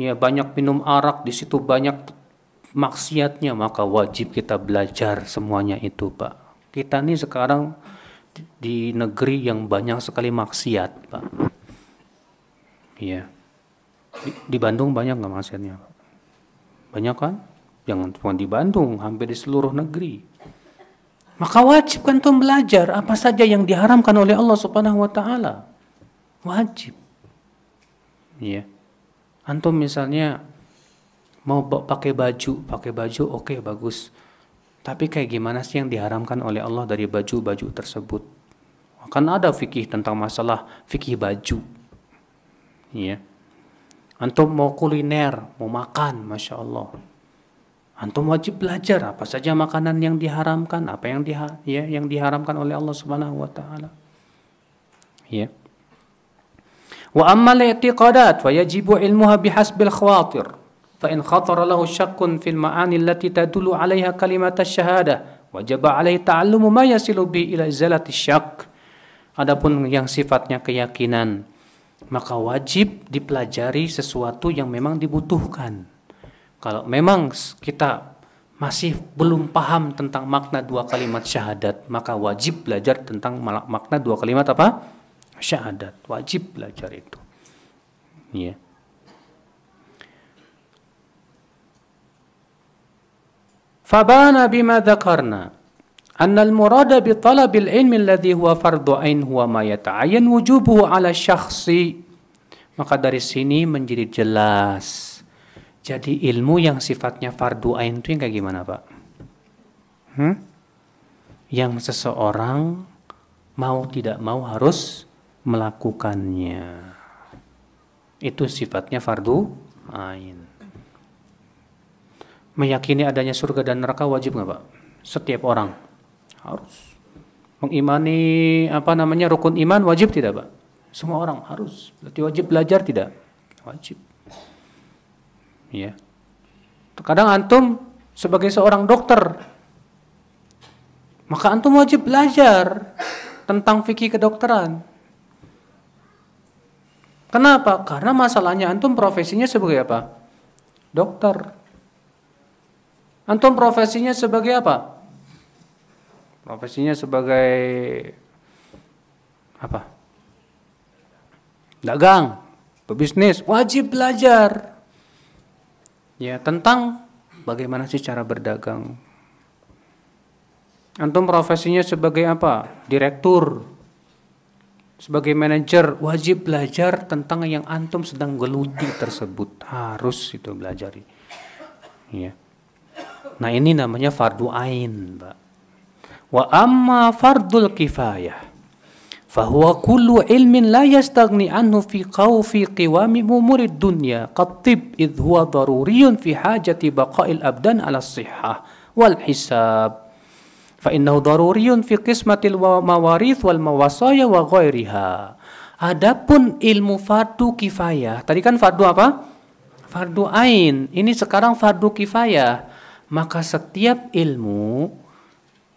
Speaker 1: Ya, banyak minum arak, di situ banyak maksiatnya, maka wajib kita belajar semuanya itu, Pak. Kita ini sekarang di negeri yang banyak sekali maksiat, Pak. Iya. Di, di Bandung banyak nggak maksiatnya? Pak? Banyak kan? Jangan cuma di Bandung, hampir di seluruh negeri. Maka wajib kan tuh belajar apa saja yang diharamkan oleh Allah Subhanahu wa taala. Wajib. Iya. Antum misalnya mau pakai baju, pakai baju oke okay, bagus. Tapi kayak gimana sih yang diharamkan oleh Allah dari baju-baju tersebut? Kan ada fikih tentang masalah fikih baju. Iya. Antum mau kuliner, mau makan, masya Allah. Antum wajib belajar apa saja makanan yang diharamkan, apa yang diha ya, yang diharamkan oleh Allah Subhanahu wa taala. Ya. Wa al i'tiqadat fa yajibu ilmuha bihasbil khawatir. فإن خطر له شك في المعاني التي تدل عليها كلمة الشهادة وجب عليه تعلم ما يصل به إلى إزالة الشك Adapun yang sifatnya keyakinan, maka wajib dipelajari sesuatu yang memang dibutuhkan. Kalau memang kita masih belum paham tentang makna dua kalimat syahadat, maka wajib belajar tentang makna dua kalimat apa? Syahadat. Wajib belajar itu. Ya. Yeah. Fabana bima dzakarna anna al-murada bi talabil ilmi alladhi huwa fardhu ain huwa ma yata'ayyan wujubuhu ala syakhsi. Maka dari sini menjadi jelas. Jadi ilmu yang sifatnya fardu ain itu yang kayak gimana, Pak? Hmm? Yang seseorang mau tidak mau harus melakukannya. Itu sifatnya fardu ain meyakini adanya surga dan neraka wajib nggak pak? Setiap orang harus mengimani apa namanya rukun iman wajib tidak pak? Semua orang harus. Berarti wajib belajar tidak? Wajib. Ya. Terkadang antum sebagai seorang dokter, maka antum wajib belajar tentang fikih kedokteran. Kenapa? Karena masalahnya antum profesinya sebagai apa? Dokter. Antum profesinya sebagai apa? Profesinya sebagai apa? Dagang, pebisnis, wajib belajar. Ya, tentang bagaimana sih cara berdagang. Antum profesinya sebagai apa? Direktur, sebagai manajer wajib belajar tentang yang antum sedang geluti tersebut harus itu belajar ya Nah ini namanya fardu ain, Pak. Wa amma fardul kifayah. Fahuwa kullu ilmin la yastagni anhu fi qawfi qiwami mumurid dunya qattib idh huwa daruriyun fi hajati baqa'il abdan ala siha wal hisab. فإنه ضروري في قسمة المواريث والموصايا وغيرها. Adapun ilmu fardu kifayah. Tadi kan fardu apa? Fardu ain. Ini sekarang fardu kifayah maka setiap ilmu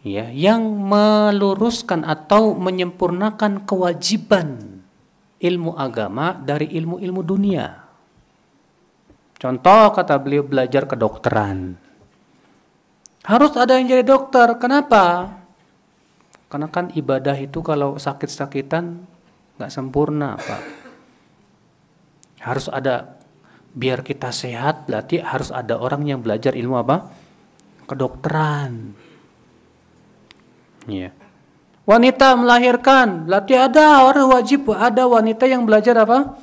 Speaker 1: ya yang meluruskan atau menyempurnakan kewajiban ilmu agama dari ilmu-ilmu dunia. Contoh kata beliau belajar kedokteran. Harus ada yang jadi dokter. Kenapa? Karena kan ibadah itu kalau sakit-sakitan nggak sempurna, Pak. Harus ada biar kita sehat berarti harus ada orang yang belajar ilmu apa? kedokteran. Ya. Yeah. Wanita melahirkan, berarti ada orang wajib ada wanita yang belajar apa?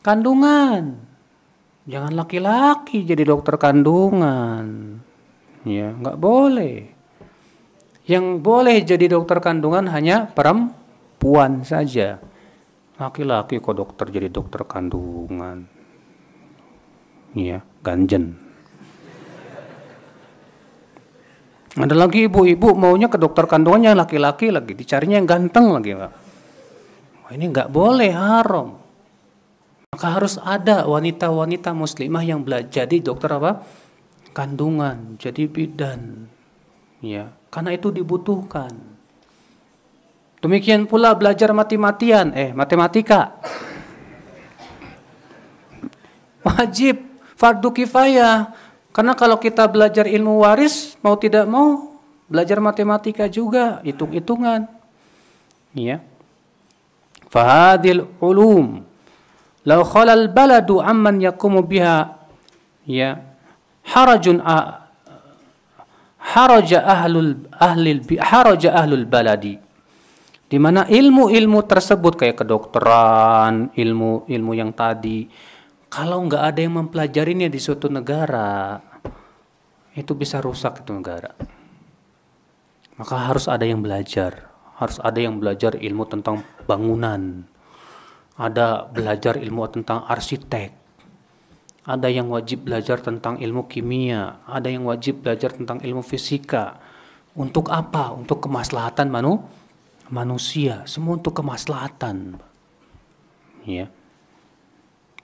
Speaker 1: Kandungan. Jangan laki-laki jadi dokter kandungan. Ya, nggak boleh. Yang boleh jadi dokter kandungan hanya perempuan saja. Laki-laki kok dokter jadi dokter kandungan. Iya, ganjen. Ada lagi ibu-ibu maunya ke dokter kandungannya laki-laki lagi, dicarinya yang ganteng lagi, Pak. ini nggak boleh haram. Maka harus ada wanita-wanita muslimah yang belajar jadi dokter apa? Kandungan, jadi bidan. Ya, karena itu dibutuhkan. Demikian pula belajar matematian, eh matematika. Wajib fardu kifayah karena kalau kita belajar ilmu waris, mau tidak mau belajar matematika juga, hitung-hitungan. ya. Fahadil ulum law khalal baladu amman yakumu biha ya harajun a, haraja ahlul ahlil haraja ahlul baladi di mana ilmu-ilmu tersebut kayak kedokteran, ilmu-ilmu yang tadi kalau nggak ada yang mempelajarinya di suatu negara, itu bisa rusak itu negara. Maka harus ada yang belajar, harus ada yang belajar ilmu tentang bangunan, ada belajar ilmu tentang arsitek, ada yang wajib belajar tentang ilmu kimia, ada yang wajib belajar tentang ilmu fisika. Untuk apa? Untuk kemaslahatan manu manusia, semua untuk kemaslahatan. Ya.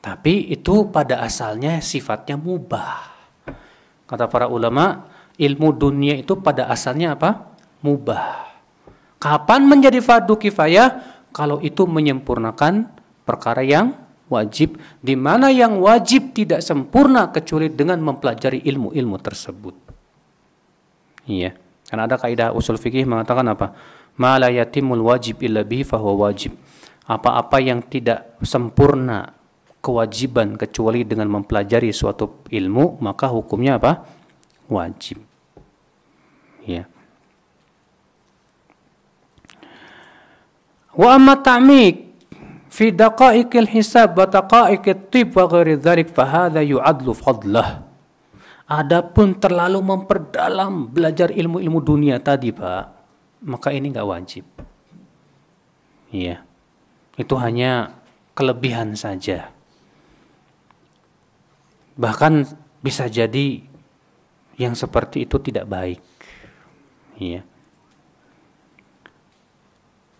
Speaker 1: Tapi itu pada asalnya sifatnya mubah Kata para ulama, ilmu dunia itu pada asalnya apa? Mubah. Kapan menjadi fardu kifayah? Kalau itu menyempurnakan perkara yang wajib, di mana yang wajib tidak sempurna kecuali dengan mempelajari ilmu-ilmu tersebut. Iya. Karena ada kaidah usul fikih mengatakan apa? malayatimul wajib illa bihi fahuwa wajib. Apa-apa yang tidak sempurna kewajiban kecuali dengan mempelajari suatu ilmu maka hukumnya apa? wajib. Ya. Wa amma ta'mik fi daqaiqil hisab wa daqaiqit tib wa ghairi dzalik fa hadza yu'adlu fadlah. Adapun terlalu memperdalam belajar ilmu-ilmu dunia tadi, Pak, maka ini nggak wajib. Iya. Itu hanya kelebihan saja bahkan bisa jadi yang seperti itu tidak baik ya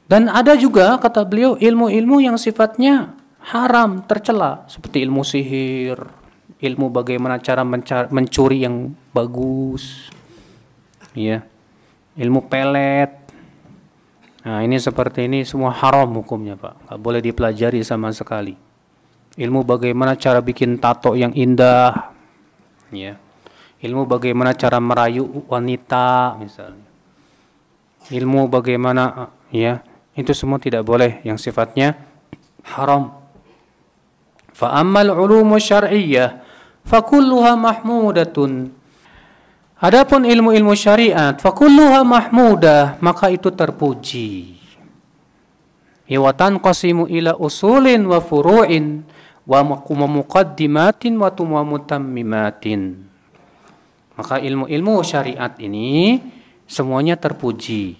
Speaker 1: dan ada juga kata beliau ilmu-ilmu yang sifatnya haram tercela seperti ilmu sihir ilmu bagaimana cara mencuri yang bagus ya ilmu pelet nah ini seperti ini semua haram hukumnya pak nggak boleh dipelajari sama sekali ilmu bagaimana cara bikin tato yang indah ya ilmu bagaimana cara merayu wanita misalnya ilmu bagaimana ya itu semua tidak boleh yang sifatnya haram fa ammal ulumu syar'iyyah fa kulluha mahmudatun adapun ilmu-ilmu syariat fa kulluha mahmudah maka itu terpuji iwatan qasimu ila usulin wa furu'in wa muqaddimatin wa mutammimatin. Maka ilmu-ilmu syariat ini semuanya terpuji.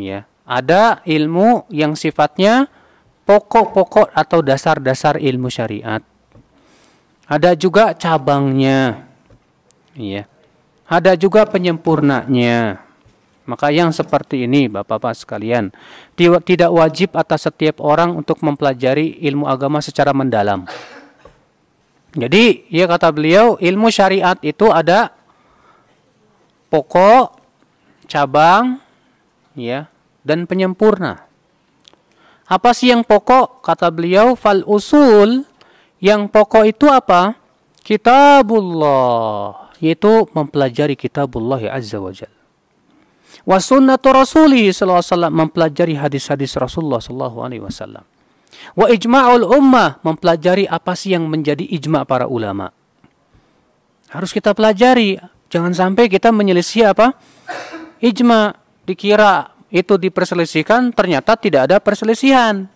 Speaker 1: Ya, ada ilmu yang sifatnya pokok-pokok atau dasar-dasar ilmu syariat. Ada juga cabangnya. Ya. Ada juga penyempurnanya. Maka yang seperti ini Bapak-bapak sekalian, tidak wajib atas setiap orang untuk mempelajari ilmu agama secara mendalam. Jadi, ya kata beliau, ilmu syariat itu ada pokok, cabang, ya, dan penyempurna. Apa sih yang pokok? Kata beliau, fal usul. Yang pokok itu apa? Kitabullah. Yaitu mempelajari kitabullah ya azza wa wa sunnatu rasulih sallallahu alaihi wasallam mempelajari hadis-hadis Rasulullah sallallahu alaihi wasallam. Wa ijma'ul ummah mempelajari apa sih yang menjadi ijma para ulama. Harus kita pelajari, jangan sampai kita menyelisih apa? Ijma dikira itu diperselisihkan, ternyata tidak ada perselisihan.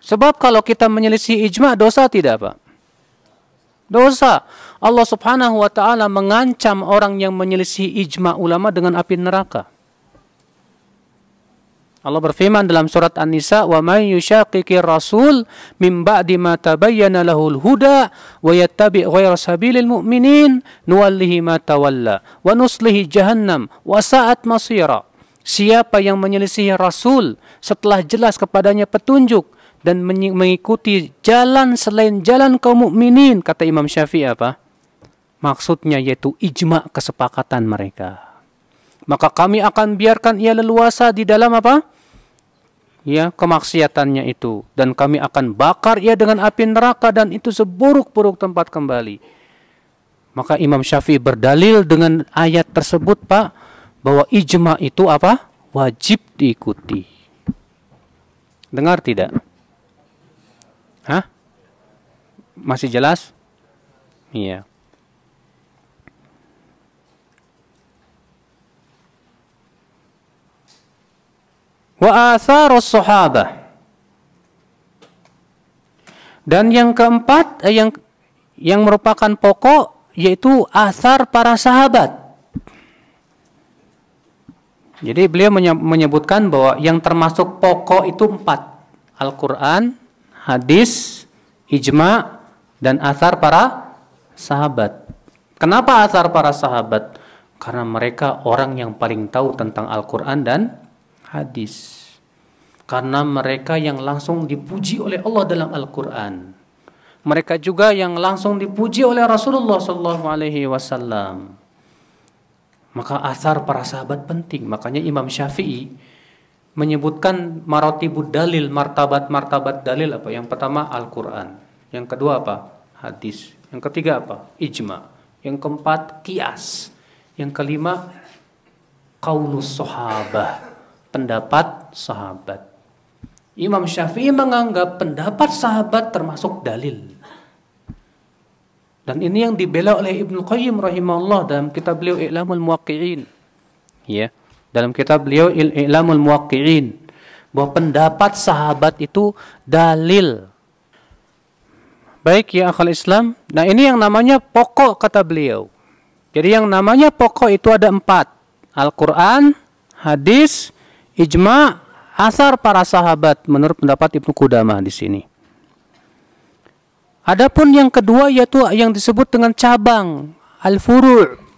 Speaker 1: Sebab kalau kita menyelisih ijma dosa tidak, Pak? dosa. Allah Subhanahu wa taala mengancam orang yang menyelisih ijma ulama dengan api neraka. Allah berfirman dalam surat An-Nisa, "Wa may yushaqiqir rasul min ba'di ma tabayyana lahul huda wa yattabi' ghayra sabilil mu'minin nuwallihi ma tawalla wa nuslihi jahannam wa sa'at masira." Siapa yang menyelisih rasul setelah jelas kepadanya petunjuk, dan mengikuti jalan selain jalan kaum mukminin kata Imam Syafi'i apa? Maksudnya yaitu ijma kesepakatan mereka. Maka kami akan biarkan ia leluasa di dalam apa? Ya, kemaksiatannya itu dan kami akan bakar ia dengan api neraka dan itu seburuk-buruk tempat kembali. Maka Imam Syafi'i berdalil dengan ayat tersebut, Pak, bahwa ijma itu apa? Wajib diikuti. Dengar tidak? Hah? Masih jelas? Iya. Wa atharus sahabah. Dan yang keempat eh, yang yang merupakan pokok yaitu asar para sahabat. Jadi beliau menyebutkan bahwa yang termasuk pokok itu empat. Al-Quran, hadis, ijma dan asar para sahabat. Kenapa asar para sahabat? Karena mereka orang yang paling tahu tentang Al-Qur'an dan hadis. Karena mereka yang langsung dipuji oleh Allah dalam Al-Qur'an. Mereka juga yang langsung dipuji oleh Rasulullah SAW. alaihi wasallam. Maka asar para sahabat penting. Makanya Imam Syafi'i menyebutkan marotibud dalil, martabat-martabat dalil apa? Yang pertama Al-Quran, yang kedua apa? Hadis, yang ketiga apa? Ijma, yang keempat kias, yang kelima kaulus sahabah, pendapat sahabat. Imam Syafi'i menganggap pendapat sahabat termasuk dalil. Dan ini yang dibela oleh Ibnu Qayyim rahimahullah dalam kitab beliau I'lamul Muwaqqi'in. Ya. Yeah dalam kitab beliau ilmu Ilamul bahwa pendapat sahabat itu dalil. Baik ya akal Islam. Nah ini yang namanya pokok kata beliau. Jadi yang namanya pokok itu ada empat. Al-Quran, hadis, ijma, asar para sahabat menurut pendapat Ibnu Kudama di sini. Adapun yang kedua yaitu yang disebut dengan cabang al-furu'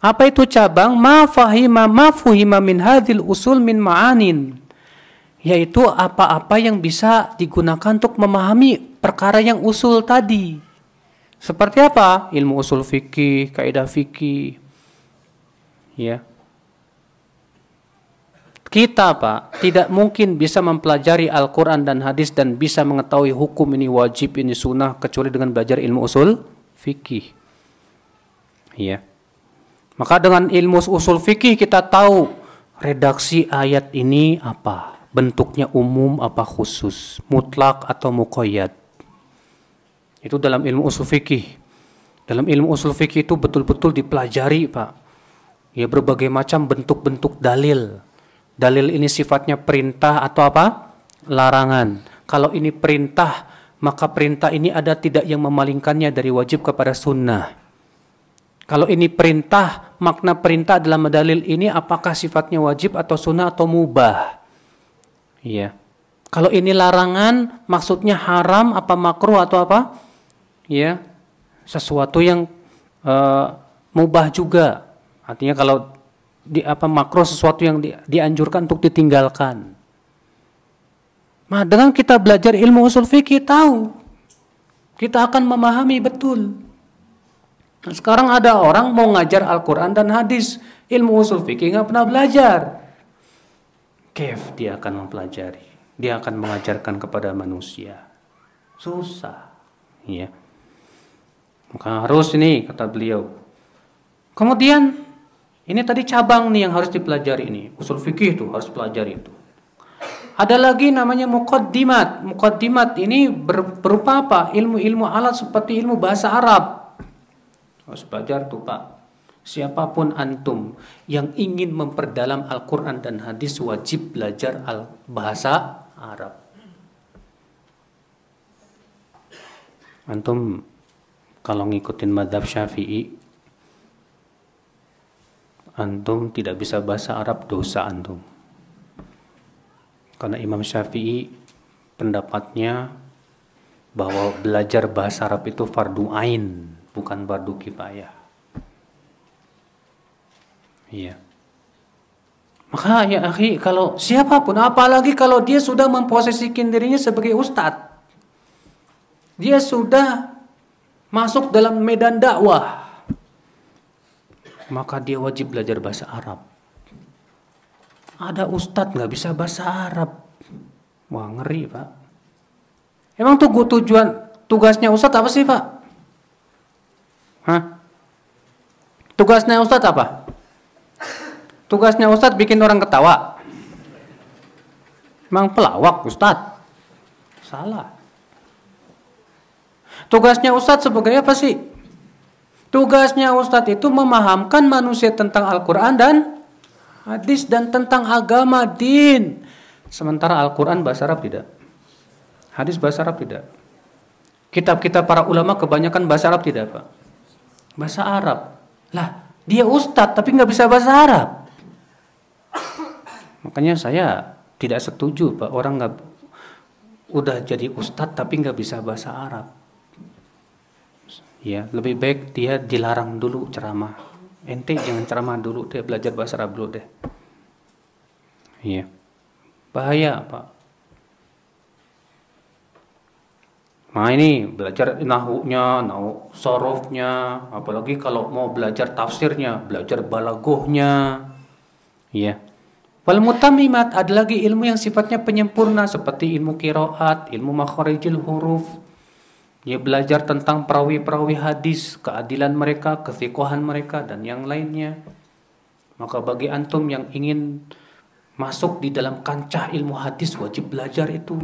Speaker 1: Apa itu cabang? Ma fahima ma fuhima min hadhil usul min ma'anin. Yaitu apa-apa yang bisa digunakan untuk memahami perkara yang usul tadi. Seperti apa? Ilmu usul fikih, kaidah fikih. Ya. Kita Pak tidak mungkin bisa mempelajari Al-Quran dan hadis dan bisa mengetahui hukum ini wajib ini sunnah kecuali dengan belajar ilmu usul fikih. Ya. Maka dengan ilmu usul fikih kita tahu redaksi ayat ini apa, bentuknya umum apa khusus, mutlak atau muqayyad. Itu dalam ilmu usul fikih. Dalam ilmu usul fikih itu betul-betul dipelajari, Pak. Ya berbagai macam bentuk-bentuk dalil. Dalil ini sifatnya perintah atau apa? Larangan. Kalau ini perintah, maka perintah ini ada tidak yang memalingkannya dari wajib kepada sunnah. Kalau ini perintah, makna perintah dalam dalil ini apakah sifatnya wajib atau sunnah atau mubah? Iya. Kalau ini larangan, maksudnya haram apa makruh atau apa? Iya. Sesuatu yang uh, mubah juga. Artinya kalau di apa makruh sesuatu yang di, dianjurkan untuk ditinggalkan. Nah, dengan kita belajar ilmu usul fikih tahu kita akan memahami betul Nah, sekarang ada orang mau ngajar Al-Quran dan hadis. Ilmu usul fikih nggak pernah belajar. Kef, dia akan mempelajari. Dia akan mengajarkan kepada manusia. Susah. Ya. Maka harus ini, kata beliau. Kemudian, ini tadi cabang nih yang harus dipelajari ini. Usul fikih itu harus pelajari itu. Ada lagi namanya mukaddimat. Mukaddimat ini berupa apa? Ilmu-ilmu alat seperti ilmu bahasa Arab Mas Badar tuh Pak. Siapapun antum yang ingin memperdalam Al-Quran dan hadis wajib belajar al bahasa Arab. Antum kalau ngikutin madhab syafi'i, antum tidak bisa bahasa Arab dosa antum. Karena Imam Syafi'i pendapatnya bahwa belajar bahasa Arab itu fardu ain bukan fardu ya,
Speaker 2: Iya. Maka
Speaker 1: ya akhi, kalau siapapun, apalagi kalau dia sudah memposisikan dirinya sebagai ustadz, dia sudah masuk dalam medan dakwah, maka dia wajib belajar bahasa Arab. Ada ustadz nggak bisa bahasa Arab, wah ngeri pak. Emang tuh tujuan tugasnya ustadz apa sih pak? Hah? Tugasnya Ustadz apa? Tugasnya Ustadz bikin orang ketawa. Emang pelawak Ustadz? Salah. Tugasnya Ustadz sebagai apa sih? Tugasnya Ustadz itu memahamkan manusia tentang Al-Quran dan hadis dan tentang agama din. Sementara Al-Quran bahasa Arab tidak. Hadis bahasa Arab tidak. Kitab-kitab para ulama kebanyakan bahasa Arab tidak, Pak bahasa Arab. Lah, dia ustadz tapi nggak bisa bahasa Arab. Makanya saya tidak setuju pak orang nggak udah jadi ustadz tapi nggak bisa bahasa Arab. Ya, lebih baik dia dilarang dulu ceramah. Ente jangan ceramah dulu dia belajar bahasa Arab dulu deh. Iya. Bahaya, Pak. Nah ini belajar nahunya, nahu sorofnya, apalagi kalau mau belajar tafsirnya, belajar balagohnya. Ya. Wal mutamimat ada lagi ilmu yang sifatnya penyempurna seperti ilmu kiroat, ilmu makhorijil huruf. Ya belajar tentang perawi-perawi hadis, keadilan mereka, kesikohan mereka, dan yang lainnya. Maka bagi antum yang ingin masuk di dalam kancah ilmu hadis wajib belajar itu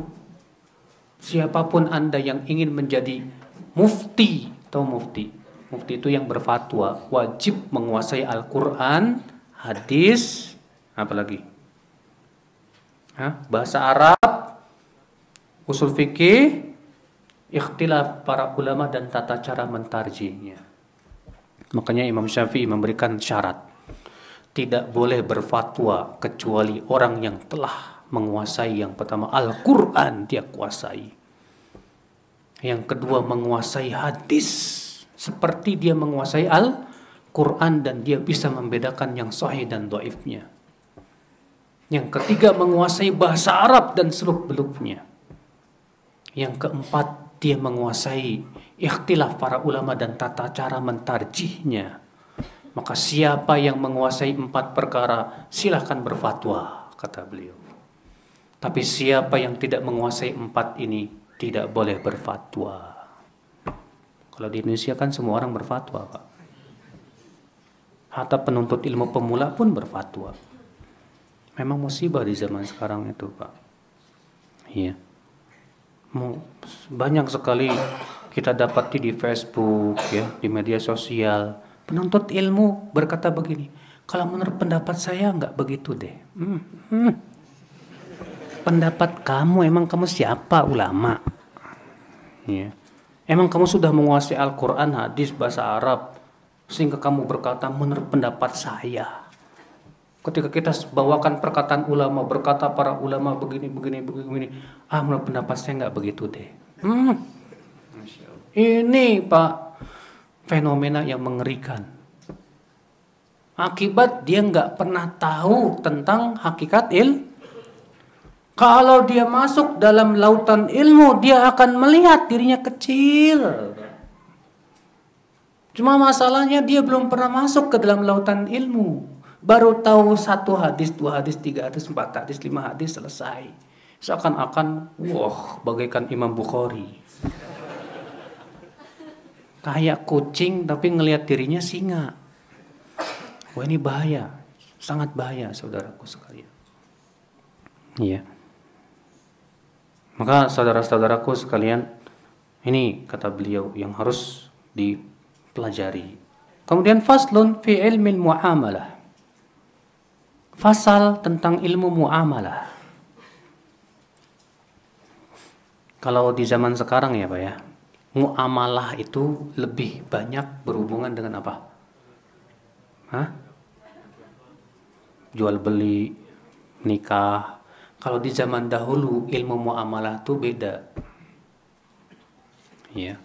Speaker 1: Siapapun Anda yang ingin menjadi mufti, atau mufti? Mufti itu yang berfatwa, wajib menguasai Al-Qur'an, hadis, apalagi? Hah? Bahasa Arab, usul fikih, ikhtilaf para ulama dan tata cara mentarjinya. Makanya Imam Syafi'i memberikan syarat tidak boleh berfatwa kecuali orang yang telah menguasai yang pertama Al-Quran dia kuasai. Yang kedua menguasai hadis seperti dia menguasai Al-Quran dan dia bisa membedakan yang sahih dan doifnya. Yang ketiga menguasai bahasa Arab dan seluk beluknya. Yang keempat dia menguasai ikhtilaf para ulama dan tata cara mentarjihnya. Maka siapa yang menguasai empat perkara silahkan berfatwa kata beliau. Tapi siapa yang tidak menguasai empat ini tidak boleh berfatwa. Kalau di Indonesia kan semua orang berfatwa, Pak. Hatta penuntut ilmu pemula pun berfatwa. Memang musibah di zaman sekarang itu, Pak. Iya. Banyak sekali kita dapati di Facebook, ya, di media sosial. Penuntut ilmu berkata begini, kalau menurut pendapat saya nggak begitu deh. Hmm, hmm pendapat kamu emang kamu siapa ulama ya emang kamu sudah menguasai Al-Quran hadis bahasa Arab sehingga kamu berkata menurut pendapat saya ketika kita bawakan perkataan ulama berkata para ulama begini begini begini, begini ah menurut pendapat saya nggak begitu deh hmm. ini pak fenomena yang mengerikan akibat dia nggak pernah tahu tentang hakikat ilmu kalau dia masuk dalam lautan ilmu, dia akan melihat dirinya kecil. Cuma masalahnya dia belum pernah masuk ke dalam lautan ilmu. Baru tahu satu hadis, dua hadis, tiga hadis, empat hadis, lima hadis, selesai. Seakan-akan, wah, bagaikan Imam Bukhari. Kayak kucing tapi ngelihat dirinya singa. Wah ini bahaya, sangat bahaya saudaraku sekalian. Iya. Yeah. Maka saudara-saudaraku sekalian, ini kata beliau yang harus dipelajari. Kemudian faslun fi ilmi muamalah. Fasal tentang ilmu muamalah. Kalau di zaman sekarang ya Pak ya, muamalah itu lebih banyak berhubungan dengan apa? Hah? Jual beli, nikah, kalau di zaman dahulu ilmu muamalah itu beda. Ya.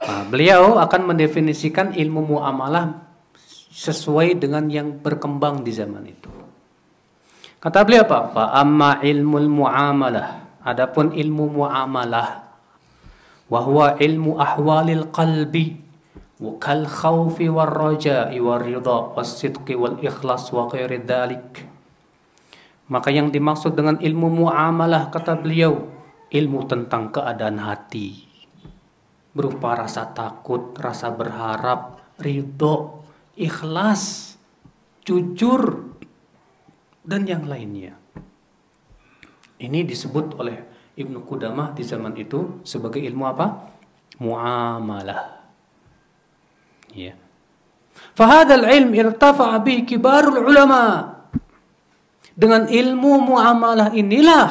Speaker 1: Nah, beliau akan mendefinisikan ilmu muamalah sesuai dengan yang berkembang di zaman itu. Kata beliau apa? Fa amma ilmu muamalah. Adapun ilmu muamalah wahwa ilmu ahwalil qalbi kal khawfi war raja'i war ridha was sidqi wal ikhlas wa ghairi dhalik maka yang dimaksud dengan ilmu muamalah kata beliau, ilmu tentang keadaan hati. Berupa rasa takut, rasa berharap, ridho, ikhlas, jujur, dan yang lainnya. Ini disebut oleh Ibnu Qudamah di zaman itu sebagai ilmu apa? Muamalah. Ya. Fahadal ilm irtafa'a bi kibarul ulama' Dengan ilmu muamalah inilah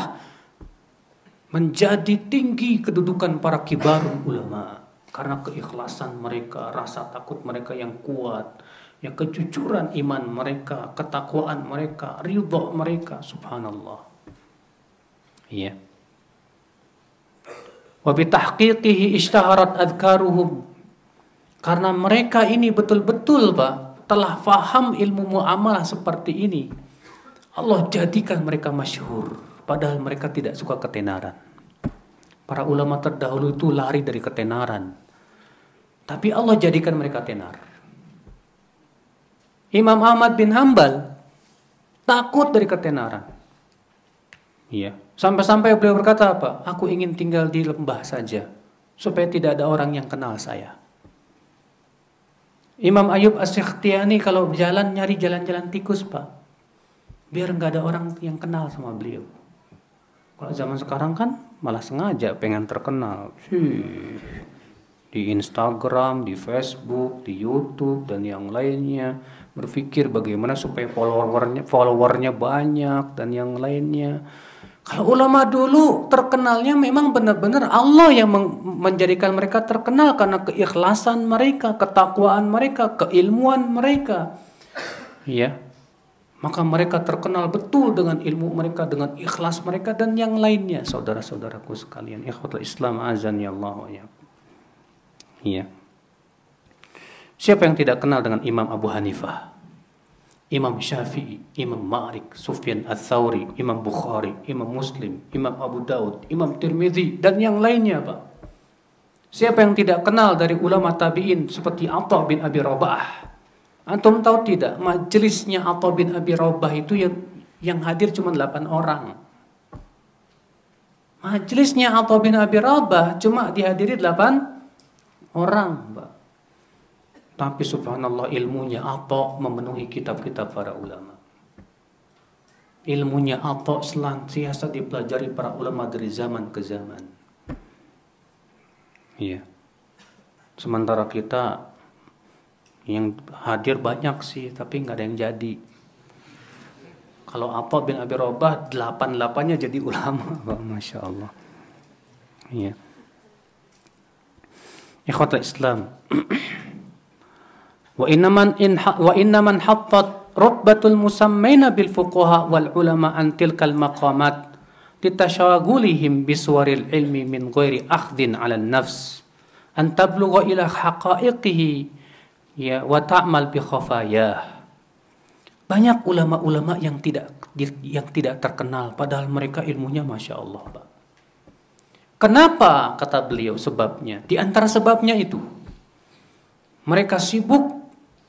Speaker 1: menjadi tinggi kedudukan para kibar ulama karena keikhlasan mereka, rasa takut mereka yang kuat, ya kejujuran iman mereka, ketakwaan mereka, ridha mereka, subhanallah. Iya. Wa tahqiqihi ishtaharat adkaruhum Karena mereka ini betul-betul, Pak, telah faham ilmu muamalah seperti ini Allah jadikan mereka masyhur padahal mereka tidak suka ketenaran. Para ulama terdahulu itu lari dari ketenaran. Tapi Allah jadikan mereka tenar. Imam Ahmad bin Hambal takut dari ketenaran. Iya. Sampai-sampai beliau berkata apa? Aku ingin tinggal di lembah saja supaya tidak ada orang yang kenal saya. Imam Ayub As-Sikhtiyani kalau jalan nyari jalan-jalan tikus, Pak biar nggak ada orang yang kenal sama beliau kalau zaman sekarang kan malah sengaja pengen terkenal Hih. di Instagram di Facebook di YouTube dan yang lainnya berpikir bagaimana supaya followernya followernya banyak dan yang lainnya kalau ulama dulu terkenalnya memang benar-benar Allah yang menjadikan mereka terkenal karena keikhlasan mereka, ketakwaan mereka, keilmuan mereka. Ya, maka mereka terkenal betul dengan ilmu mereka, dengan ikhlas mereka dan yang lainnya, saudara-saudaraku sekalian, ikhwatul Islam azan ya Allah ya. Iya. Siapa yang tidak kenal dengan Imam Abu Hanifah? Imam Syafi'i, Imam Malik, Sufyan al thawri Imam Bukhari, Imam Muslim, Imam Abu Daud, Imam Tirmidzi dan yang lainnya, Pak. Siapa yang tidak kenal dari ulama tabi'in seperti Atta bin Abi Rabah, Antum tahu tidak majelisnya Atau bin Abi Robah itu yang yang hadir cuma 8 orang. Majelisnya Atau bin Abi Robah cuma dihadiri 8 orang, Mbak. Tapi subhanallah ilmunya atau memenuhi kitab-kitab para ulama. Ilmunya Atha senantiasa dipelajari para ulama dari zaman ke zaman. Iya. Sementara kita yang hadir banyak sih tapi nggak ada yang jadi kalau apa bin Abi Robah delapan delapannya jadi ulama masya Allah ya ikhwat Islam wa innaman in wa innaman hattat rutbatul musammina bil fuqaha wal ulama an tilkal maqamat litashagulihim biswaril ilmi min ghairi akhdin ala nafs an tablugha ila haqa'iqihi ya wa ta'mal bi khafayah. Banyak ulama-ulama yang tidak yang tidak terkenal padahal mereka ilmunya masya Allah Pak. Kenapa kata beliau sebabnya? Di antara sebabnya itu mereka sibuk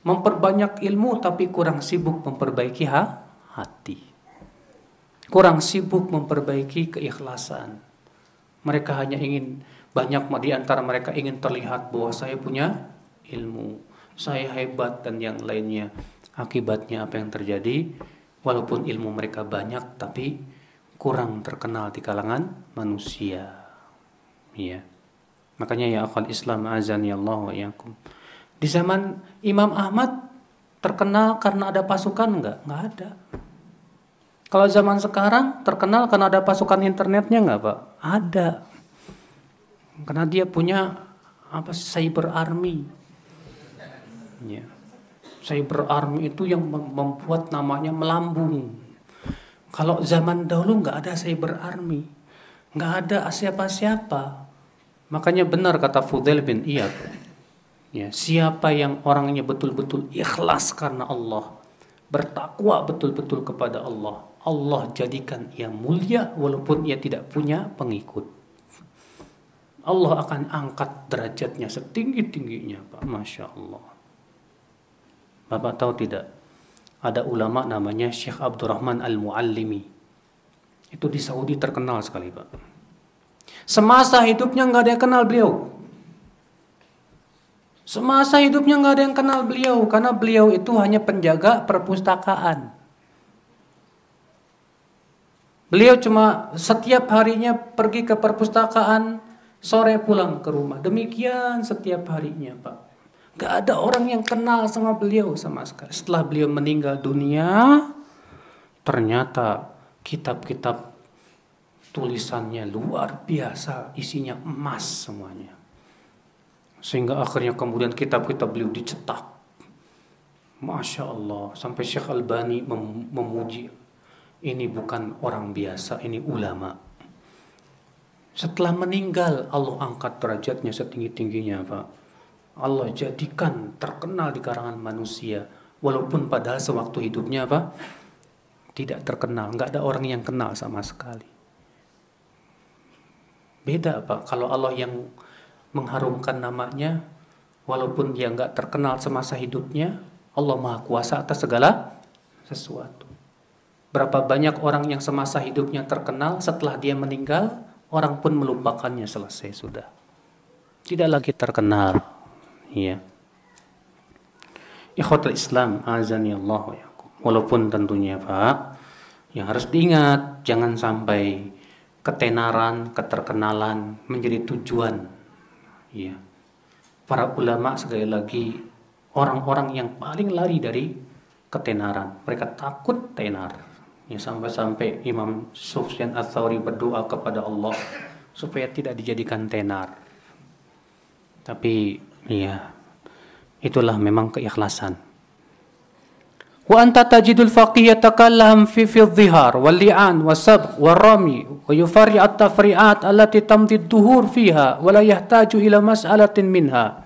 Speaker 1: memperbanyak ilmu tapi kurang sibuk memperbaiki ha? hati. Kurang sibuk memperbaiki keikhlasan. Mereka hanya ingin banyak di antara mereka ingin terlihat bahwa saya punya ilmu saya hebat dan yang lainnya. Akibatnya apa yang terjadi? Walaupun ilmu mereka banyak tapi kurang terkenal di kalangan manusia. Ya. Makanya ya akal Islam azan ya Allah ya yakum. Di zaman Imam Ahmad terkenal karena ada pasukan nggak? Nggak ada. Kalau zaman sekarang terkenal karena ada pasukan internetnya nggak pak? Ada. Karena dia punya apa cyber army Ya. Cyber army itu yang membuat namanya melambung. Kalau zaman dahulu nggak ada cyber army, nggak ada siapa-siapa. Makanya benar kata Fudel bin Iyad. Ya, siapa yang orangnya betul-betul ikhlas karena Allah, bertakwa betul-betul kepada Allah, Allah jadikan ia mulia walaupun ia tidak punya pengikut. Allah akan angkat derajatnya setinggi-tingginya, Pak. Masya Allah. Bapak tahu tidak? Ada ulama namanya Syekh Abdurrahman Al-Muallimi. Itu di Saudi terkenal sekali, Pak. Semasa hidupnya nggak ada yang kenal beliau. Semasa hidupnya nggak ada yang kenal beliau karena beliau itu hanya penjaga perpustakaan. Beliau cuma setiap harinya pergi ke perpustakaan, sore pulang ke rumah. Demikian setiap harinya, Pak. Gak ada orang yang kenal sama beliau sama sekali. Setelah beliau meninggal dunia, ternyata kitab-kitab tulisannya luar biasa, isinya emas semuanya. Sehingga akhirnya kemudian kitab-kitab beliau dicetak. Masya Allah, sampai Syekh Albani mem memuji ini bukan orang biasa, ini ulama. Setelah meninggal, Allah angkat derajatnya setinggi-tingginya, Pak Allah jadikan terkenal di karangan manusia walaupun padahal sewaktu hidupnya apa tidak terkenal nggak ada orang yang kenal sama sekali beda pak, kalau Allah yang mengharumkan namanya walaupun dia nggak terkenal semasa hidupnya Allah maha kuasa atas segala sesuatu berapa banyak orang yang semasa hidupnya terkenal setelah dia meninggal orang pun melupakannya selesai sudah tidak lagi terkenal ya ikhwatul Islam azani Allah walaupun tentunya Pak yang harus diingat jangan sampai ketenaran keterkenalan menjadi tujuan ya para ulama sekali lagi orang-orang yang paling lari dari ketenaran mereka takut tenar ya sampai-sampai Imam Sufyan ats berdoa kepada Allah supaya tidak dijadikan tenar tapi Iya. Itulah memang keikhlasan. Wa anta tajidul faqih yatakallam fi fi dhihar wal li'an wasab warami wa yufari at-tafri'at allati tamdi ad-duhur fiha wa la yahtaju ila mas'alatin minha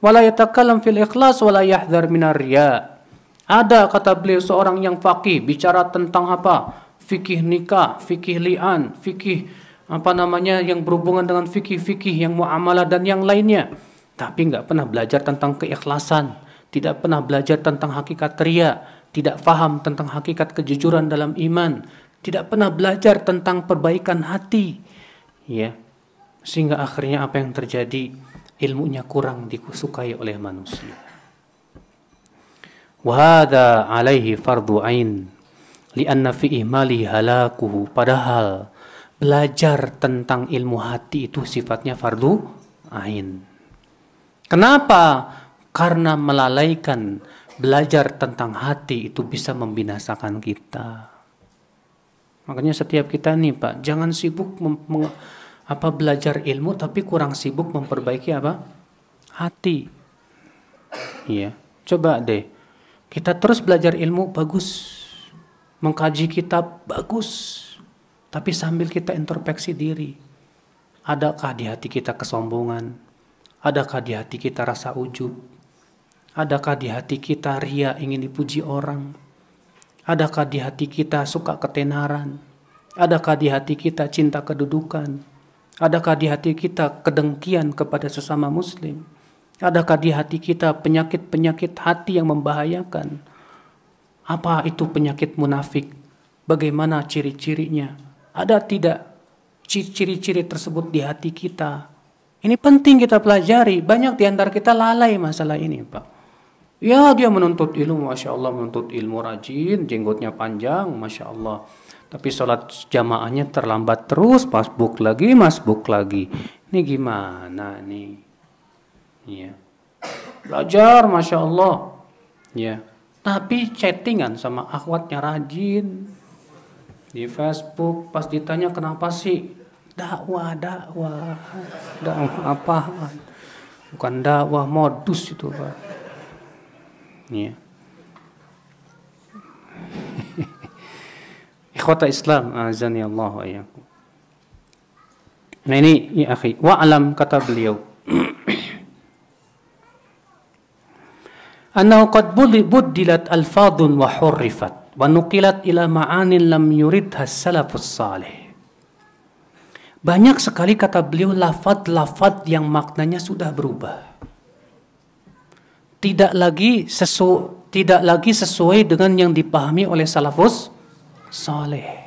Speaker 1: wa la yatakallam fil ikhlas wa la yahdhar min riya Ada kata beliau seorang yang faqih bicara tentang apa? Fikih nikah, fikih li'an, fikih apa namanya yang berhubungan dengan fikih-fikih yang muamalah dan yang lainnya tapi nggak pernah belajar tentang keikhlasan, tidak pernah belajar tentang hakikat ria, tidak faham tentang hakikat kejujuran dalam iman, tidak pernah belajar tentang perbaikan hati, ya. Sehingga akhirnya apa yang terjadi? Ilmunya kurang disukai oleh manusia. Wahada alaihi fardu ain lianna fi imali halakuhu padahal belajar tentang ilmu hati itu sifatnya fardu ain Kenapa? Karena melalaikan belajar tentang hati itu bisa membinasakan kita. Makanya setiap kita nih Pak, jangan sibuk apa belajar ilmu tapi kurang sibuk memperbaiki apa? Hati. Iya. Coba deh. Kita terus belajar ilmu bagus. Mengkaji kitab bagus. Tapi sambil kita introspeksi diri. Adakah di hati kita kesombongan? Adakah di hati kita rasa ujub? Adakah di hati kita ria ingin dipuji orang? Adakah di hati kita suka ketenaran? Adakah di hati kita cinta kedudukan? Adakah di hati kita kedengkian kepada sesama muslim? Adakah di hati kita penyakit-penyakit hati yang membahayakan? Apa itu penyakit munafik? Bagaimana ciri-cirinya? Ada tidak ciri-ciri tersebut di hati kita? Ini penting kita pelajari. Banyak diantar kita lalai masalah ini, Pak. Ya, dia menuntut ilmu, Masya Allah, menuntut ilmu rajin, jenggotnya panjang, Masya Allah. Tapi sholat jamaahnya terlambat terus, pasbuk lagi, masbuk lagi.
Speaker 2: Ini gimana nih? Ya.
Speaker 1: Belajar, Masya Allah. Ya. Tapi chattingan sama akhwatnya rajin. Di Facebook, pas ditanya kenapa sih dakwah dakwah dakwah apa bukan dakwah modus itu pak ya ikhwata Islam azani Allah ya. Nah ini ya akhi, Wa alam kata beliau. Annahu qad buddilat alfadun wa hurrifat wa nuqilat ila ma'anin lam yuridha salafus salih. Banyak sekali kata beliau lafad-lafad yang maknanya sudah berubah. Tidak lagi sesu, tidak lagi sesuai dengan yang dipahami oleh salafus saleh.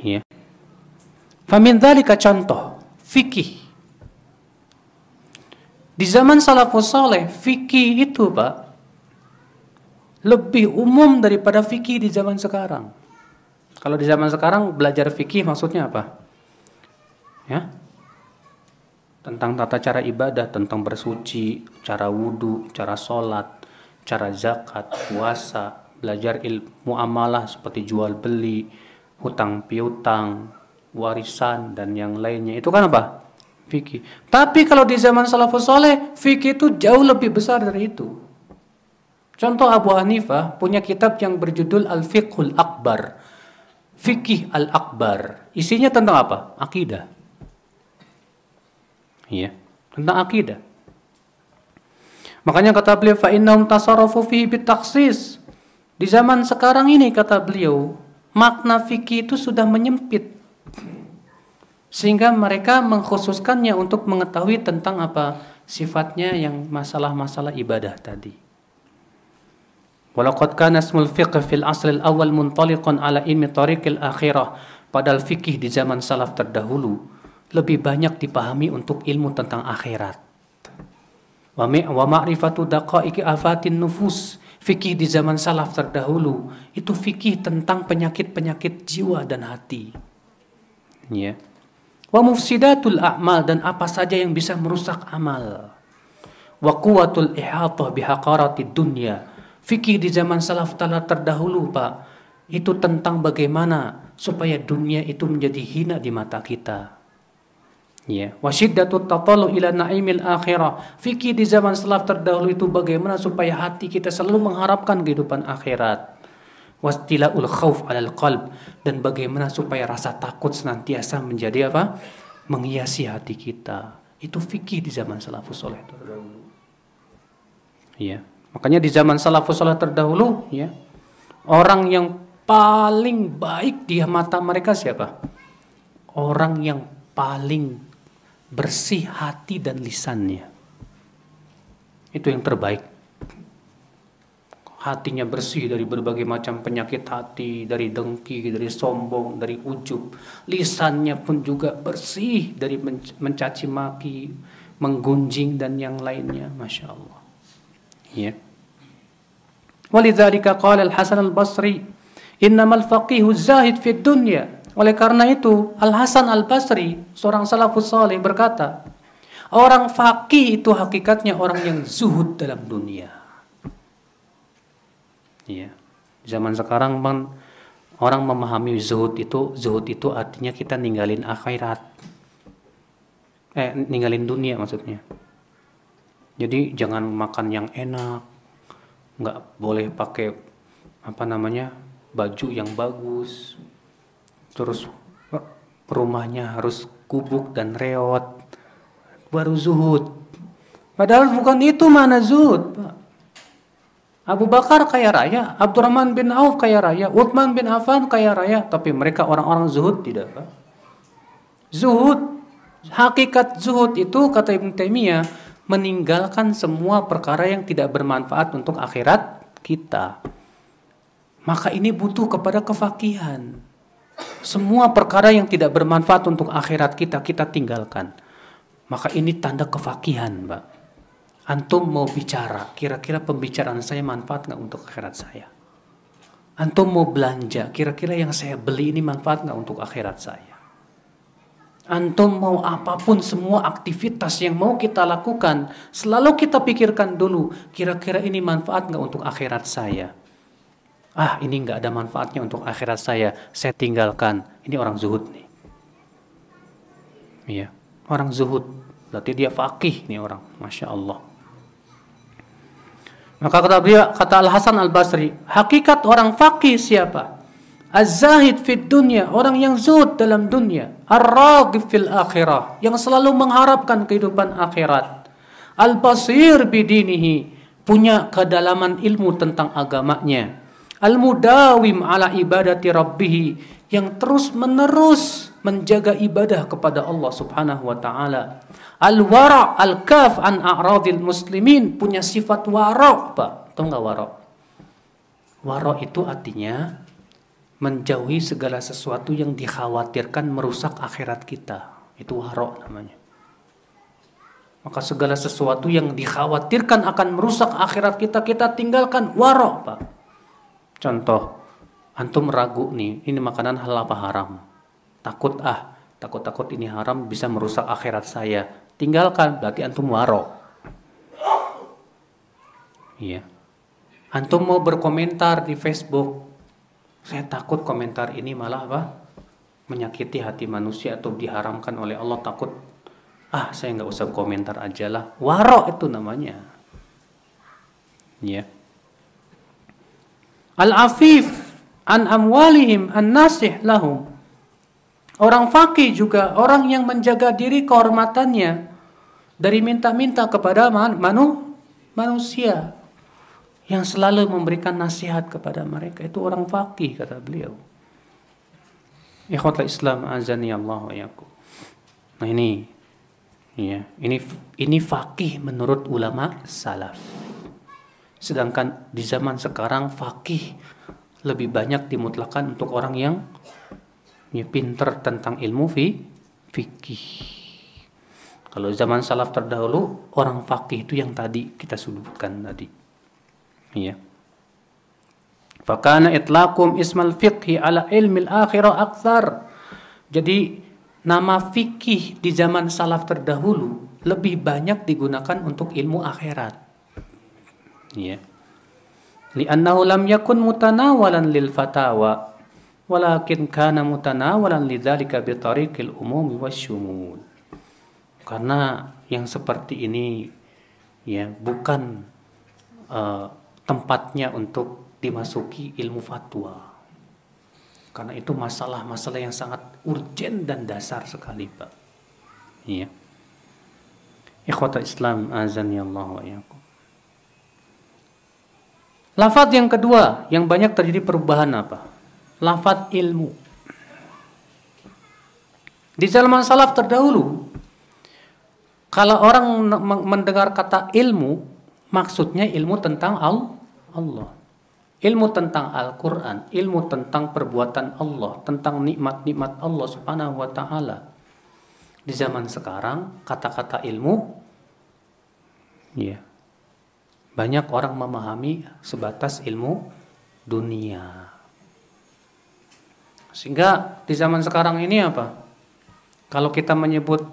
Speaker 1: Ya. Famin dalika contoh fikih. Di zaman salafus saleh, fikih itu, Pak, lebih umum daripada fikih di zaman sekarang. Kalau di zaman sekarang belajar fikih maksudnya apa? ya tentang tata cara ibadah, tentang bersuci, cara wudhu, cara sholat, cara zakat, puasa, belajar ilmu amalah seperti jual beli, hutang piutang, warisan dan yang lainnya. Itu kan apa? Fikih. Tapi kalau di zaman salafus soleh, fikih itu jauh lebih besar dari itu. Contoh Abu Hanifah punya kitab yang berjudul Al-Fiqhul Akbar. Fikih Al-Akbar. Isinya tentang apa? Akidah ya tentang akidah makanya kata beliau fa innahum tasarrafu fi bitaksis di zaman sekarang ini kata beliau makna fikih itu sudah menyempit sehingga mereka mengkhususkannya untuk mengetahui tentang apa sifatnya yang masalah-masalah ibadah tadi. Walaqad kana ismul fiqh fil asl al-awwal muntaliqan ala ilmi tariqil akhirah. Padahal fikih di zaman salaf terdahulu lebih banyak dipahami untuk ilmu tentang akhirat. Wa ma'rifatu daqaiki afatin nufus. Fikih di zaman salaf terdahulu itu fikih tentang penyakit-penyakit jiwa dan hati. Ya. Wa mufsidatul a'mal dan apa saja yang bisa merusak amal. Wa quwatul ihatah bihaqarati dunya. Fikih di zaman salaf terdahulu, Pak, itu tentang bagaimana supaya dunia itu menjadi hina di mata kita Ya, wasiddatu tatalu ila naimil akhirah. Fikih di zaman salaf terdahulu itu bagaimana supaya hati kita selalu mengharapkan kehidupan akhirat. Wastilaul khauf alal qalb dan bagaimana supaya rasa takut senantiasa menjadi apa? menghiasi hati kita. Itu fikih di zaman salafus saleh terdahulu. Ya. Makanya di zaman salafus saleh terdahulu, ya, orang yang paling baik di mata mereka siapa? Orang yang paling bersih hati dan lisannya. Itu yang terbaik. Hatinya bersih dari berbagai macam penyakit hati, dari dengki, dari sombong, dari ujub. Lisannya pun juga bersih dari mencaci maki, menggunjing dan yang lainnya. Masya Allah. Ya. Walidzalika qala al-Hasan al-Basri, innamal faqihu zahid fid dunya oleh karena itu, Al-Hasan Al-Basri, seorang salafus salih berkata, orang fakih itu hakikatnya orang yang zuhud dalam dunia. Ya. Zaman sekarang man, orang memahami zuhud itu, zuhud itu artinya kita ninggalin akhirat. Eh, ninggalin dunia maksudnya. Jadi jangan makan yang enak, nggak boleh pakai apa namanya baju yang bagus, terus rumahnya harus kubuk dan reot baru zuhud padahal bukan itu mana zuhud Pak Abu Bakar kaya raya Abdurrahman bin Auf kaya raya Uthman bin Affan kaya raya tapi mereka orang-orang zuhud tidak Pak zuhud hakikat zuhud itu kata Ibn Taimiyah meninggalkan semua perkara yang tidak bermanfaat untuk akhirat kita maka ini butuh kepada kefakihan semua perkara yang tidak bermanfaat untuk akhirat kita, kita tinggalkan. Maka ini tanda kefakihan, Mbak. Antum mau bicara, kira-kira pembicaraan saya manfaat nggak untuk akhirat saya? Antum mau belanja, kira-kira yang saya beli ini manfaat nggak untuk akhirat saya? Antum mau apapun semua aktivitas yang mau kita lakukan, selalu kita pikirkan dulu, kira-kira ini manfaat nggak untuk akhirat saya ah ini nggak ada manfaatnya untuk akhirat saya, saya tinggalkan. Ini orang zuhud nih. Iya, orang zuhud. Berarti dia fakih nih orang, masya Allah. Maka kata beliau kata Al Hasan Al Basri, hakikat orang fakih siapa? Az-zahid dunya, orang yang zuhud dalam dunia. ar fil akhirah, yang selalu mengharapkan kehidupan akhirat. Al-basir bidinihi, punya kedalaman ilmu tentang agamanya. Al-mudawim ala ibadati rabbih yang terus-menerus menjaga ibadah kepada Allah Subhanahu wa taala. Al-wara al-kaf an a'radil muslimin punya sifat wara, Pak. Tahu nggak wara? Wara itu artinya menjauhi segala sesuatu yang dikhawatirkan merusak akhirat kita. Itu wara namanya. Maka segala sesuatu yang dikhawatirkan akan merusak akhirat kita, kita tinggalkan wara, Pak. Contoh, antum ragu nih, ini makanan halal apa haram? Takut ah, takut-takut ini haram bisa merusak akhirat saya. Tinggalkan, berarti antum waro. Iya. Antum mau berkomentar di Facebook. Saya takut komentar ini malah apa? Menyakiti hati manusia atau diharamkan oleh Allah takut. Ah, saya nggak usah komentar aja lah. Waro itu namanya. Iya. Yeah. Al-afif an amwalihim an nasih lahum. Orang fakih juga orang yang menjaga diri kehormatannya dari minta-minta kepada manu, manusia yang selalu memberikan nasihat kepada mereka itu orang fakih kata beliau. Ikhwatul Islam azani Allah wa Nah ini ya, ini ini fakih menurut ulama salaf. Sedangkan di zaman sekarang fakih lebih banyak dimutlakan untuk orang yang pinter tentang ilmu fi, fikih. Kalau zaman salaf terdahulu orang fakih itu yang tadi kita sebutkan tadi. Iya. Fakana itlakum ismal fiqhi ala ilmil akhirah akthar. Jadi nama fikih di zaman salaf terdahulu lebih banyak digunakan untuk ilmu akhirat ya li'annahu lam yakun mutanawalan lil fatawa walakin kana mutanawalan lidzalika bi tariqil umumi wasyumul karena yang seperti ini ya bukan uh, tempatnya untuk dimasuki ilmu fatwa karena itu masalah-masalah yang sangat urgent dan dasar sekali pak iya ikhwata Islam azan ya Allah wa Lafat yang kedua yang banyak terjadi perubahan apa? Lafat ilmu. Di zaman salaf terdahulu, kalau orang mendengar kata ilmu, maksudnya ilmu tentang Allah. Ilmu tentang Al-Quran, ilmu tentang perbuatan Allah, tentang nikmat-nikmat Allah subhanahu wa ta'ala. Di zaman sekarang, kata-kata ilmu, ya, yeah banyak orang memahami sebatas ilmu dunia. Sehingga di zaman sekarang ini apa? Kalau kita menyebut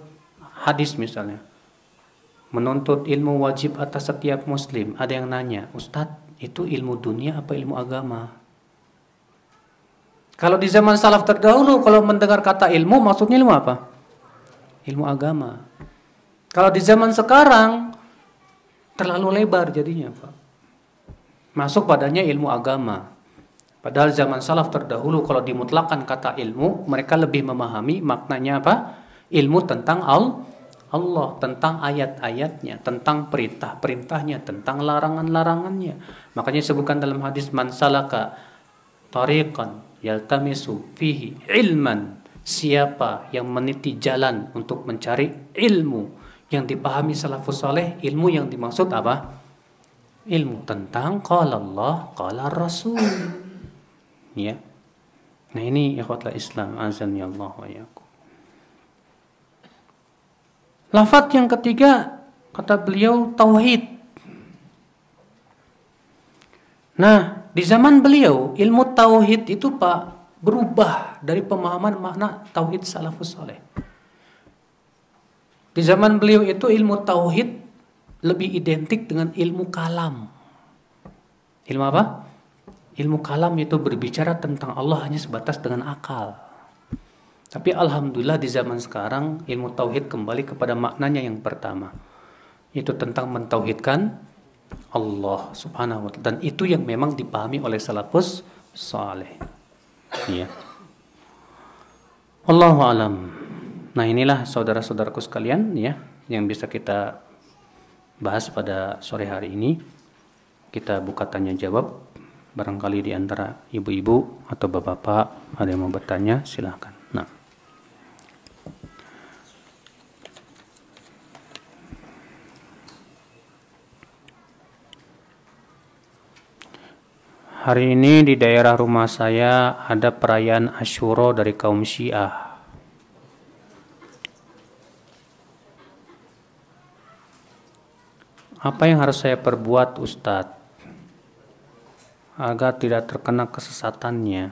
Speaker 1: hadis misalnya, menuntut ilmu wajib atas setiap muslim, ada yang nanya, Ustadz itu ilmu dunia apa ilmu agama? Kalau di zaman salaf terdahulu, kalau mendengar kata ilmu, maksudnya ilmu apa? Ilmu agama. Kalau di zaman sekarang, Terlalu lebar jadinya, Pak. Masuk padanya ilmu agama. Padahal zaman salaf terdahulu kalau dimutlakan kata ilmu, mereka lebih memahami maknanya apa? Ilmu tentang al Allah, tentang ayat-ayatnya, tentang perintah-perintahnya, tentang larangan-larangannya. Makanya sebutkan dalam hadis man salaka tariqan yaltamisu fihi ilman siapa yang meniti jalan untuk mencari ilmu yang dipahami salafus soleh ilmu yang dimaksud apa ilmu tentang qala Allah qala Rasul ya nah ini ikhwatlah Islam azan ya Allah wa yaku. lafadz yang ketiga kata beliau tauhid nah di zaman beliau ilmu tauhid itu Pak berubah dari pemahaman makna tauhid salafus soleh di zaman beliau itu ilmu tauhid lebih identik dengan ilmu kalam. Ilmu apa? Ilmu kalam itu berbicara tentang Allah hanya sebatas dengan akal. Tapi alhamdulillah di zaman sekarang ilmu tauhid kembali kepada maknanya yang pertama. Itu tentang mentauhidkan Allah Subhanahu wa taala dan itu yang memang dipahami oleh salafus saleh. Iya. Allahu alam. Nah inilah saudara-saudaraku sekalian ya yang bisa kita bahas pada sore hari ini. Kita buka tanya jawab. Barangkali di antara ibu-ibu atau bapak-bapak ada yang mau bertanya, silahkan. Nah. Hari ini di daerah rumah saya ada perayaan Ashuro dari kaum Syiah Apa yang harus saya perbuat Ustadz? Agar tidak terkena kesesatannya.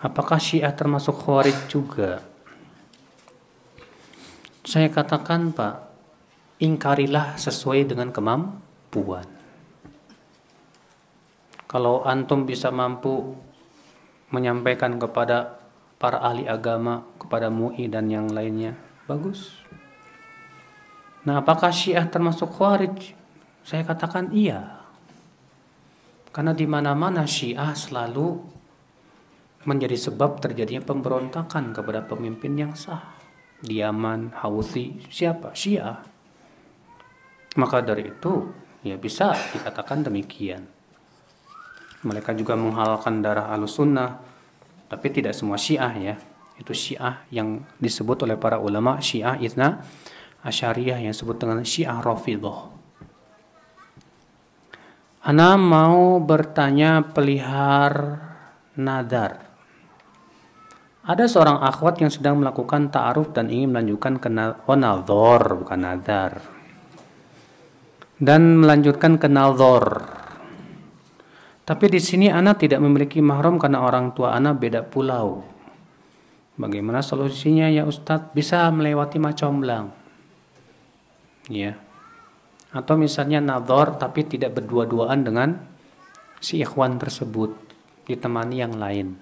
Speaker 1: Apakah Syiah termasuk Khawarij juga? Saya katakan Pak, ingkarilah sesuai dengan kemampuan. Kalau antum bisa mampu menyampaikan kepada para ahli agama, kepada MUI dan yang lainnya, bagus. Nah, apakah Syiah termasuk Khawarij? Saya katakan iya. Karena di mana-mana Syiah selalu menjadi sebab terjadinya pemberontakan kepada pemimpin yang sah. Di Yaman, siapa? Syiah. Maka dari itu, ya bisa dikatakan demikian. Mereka juga menghalalkan darah sunnah, tapi tidak semua Syiah ya. Itu Syiah yang disebut oleh para ulama Syiah itna Asyariah yang disebut dengan Syiah Rafidhah. Ana mau bertanya pelihar nadar. Ada seorang akhwat yang sedang melakukan ta'aruf dan ingin melanjutkan ke oh, nadhor, bukan nadar. Dan melanjutkan ke nador. Tapi di sini anak tidak memiliki mahram karena orang tua anak beda pulau. Bagaimana solusinya ya Ustadz? Bisa melewati macomblang ya atau misalnya nador tapi tidak berdua-duaan dengan si ikhwan tersebut ditemani yang lain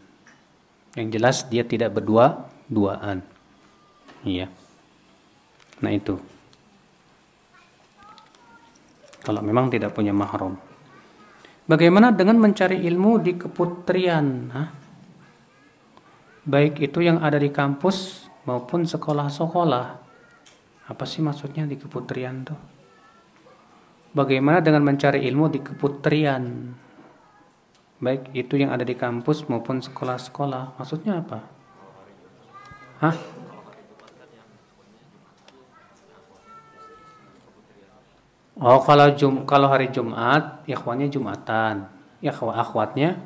Speaker 1: yang jelas dia tidak berdua-duaan iya nah itu kalau memang tidak punya mahram bagaimana dengan mencari ilmu di keputrian Hah? baik itu yang ada di kampus maupun sekolah-sekolah apa sih maksudnya di keputrian tuh? Bagaimana dengan mencari ilmu di keputrian? Baik itu yang ada di kampus maupun sekolah-sekolah. Maksudnya apa? Hah? Oh, kalau jum kalau hari Jumat, ikhwannya Jumatan, Ya akhwatnya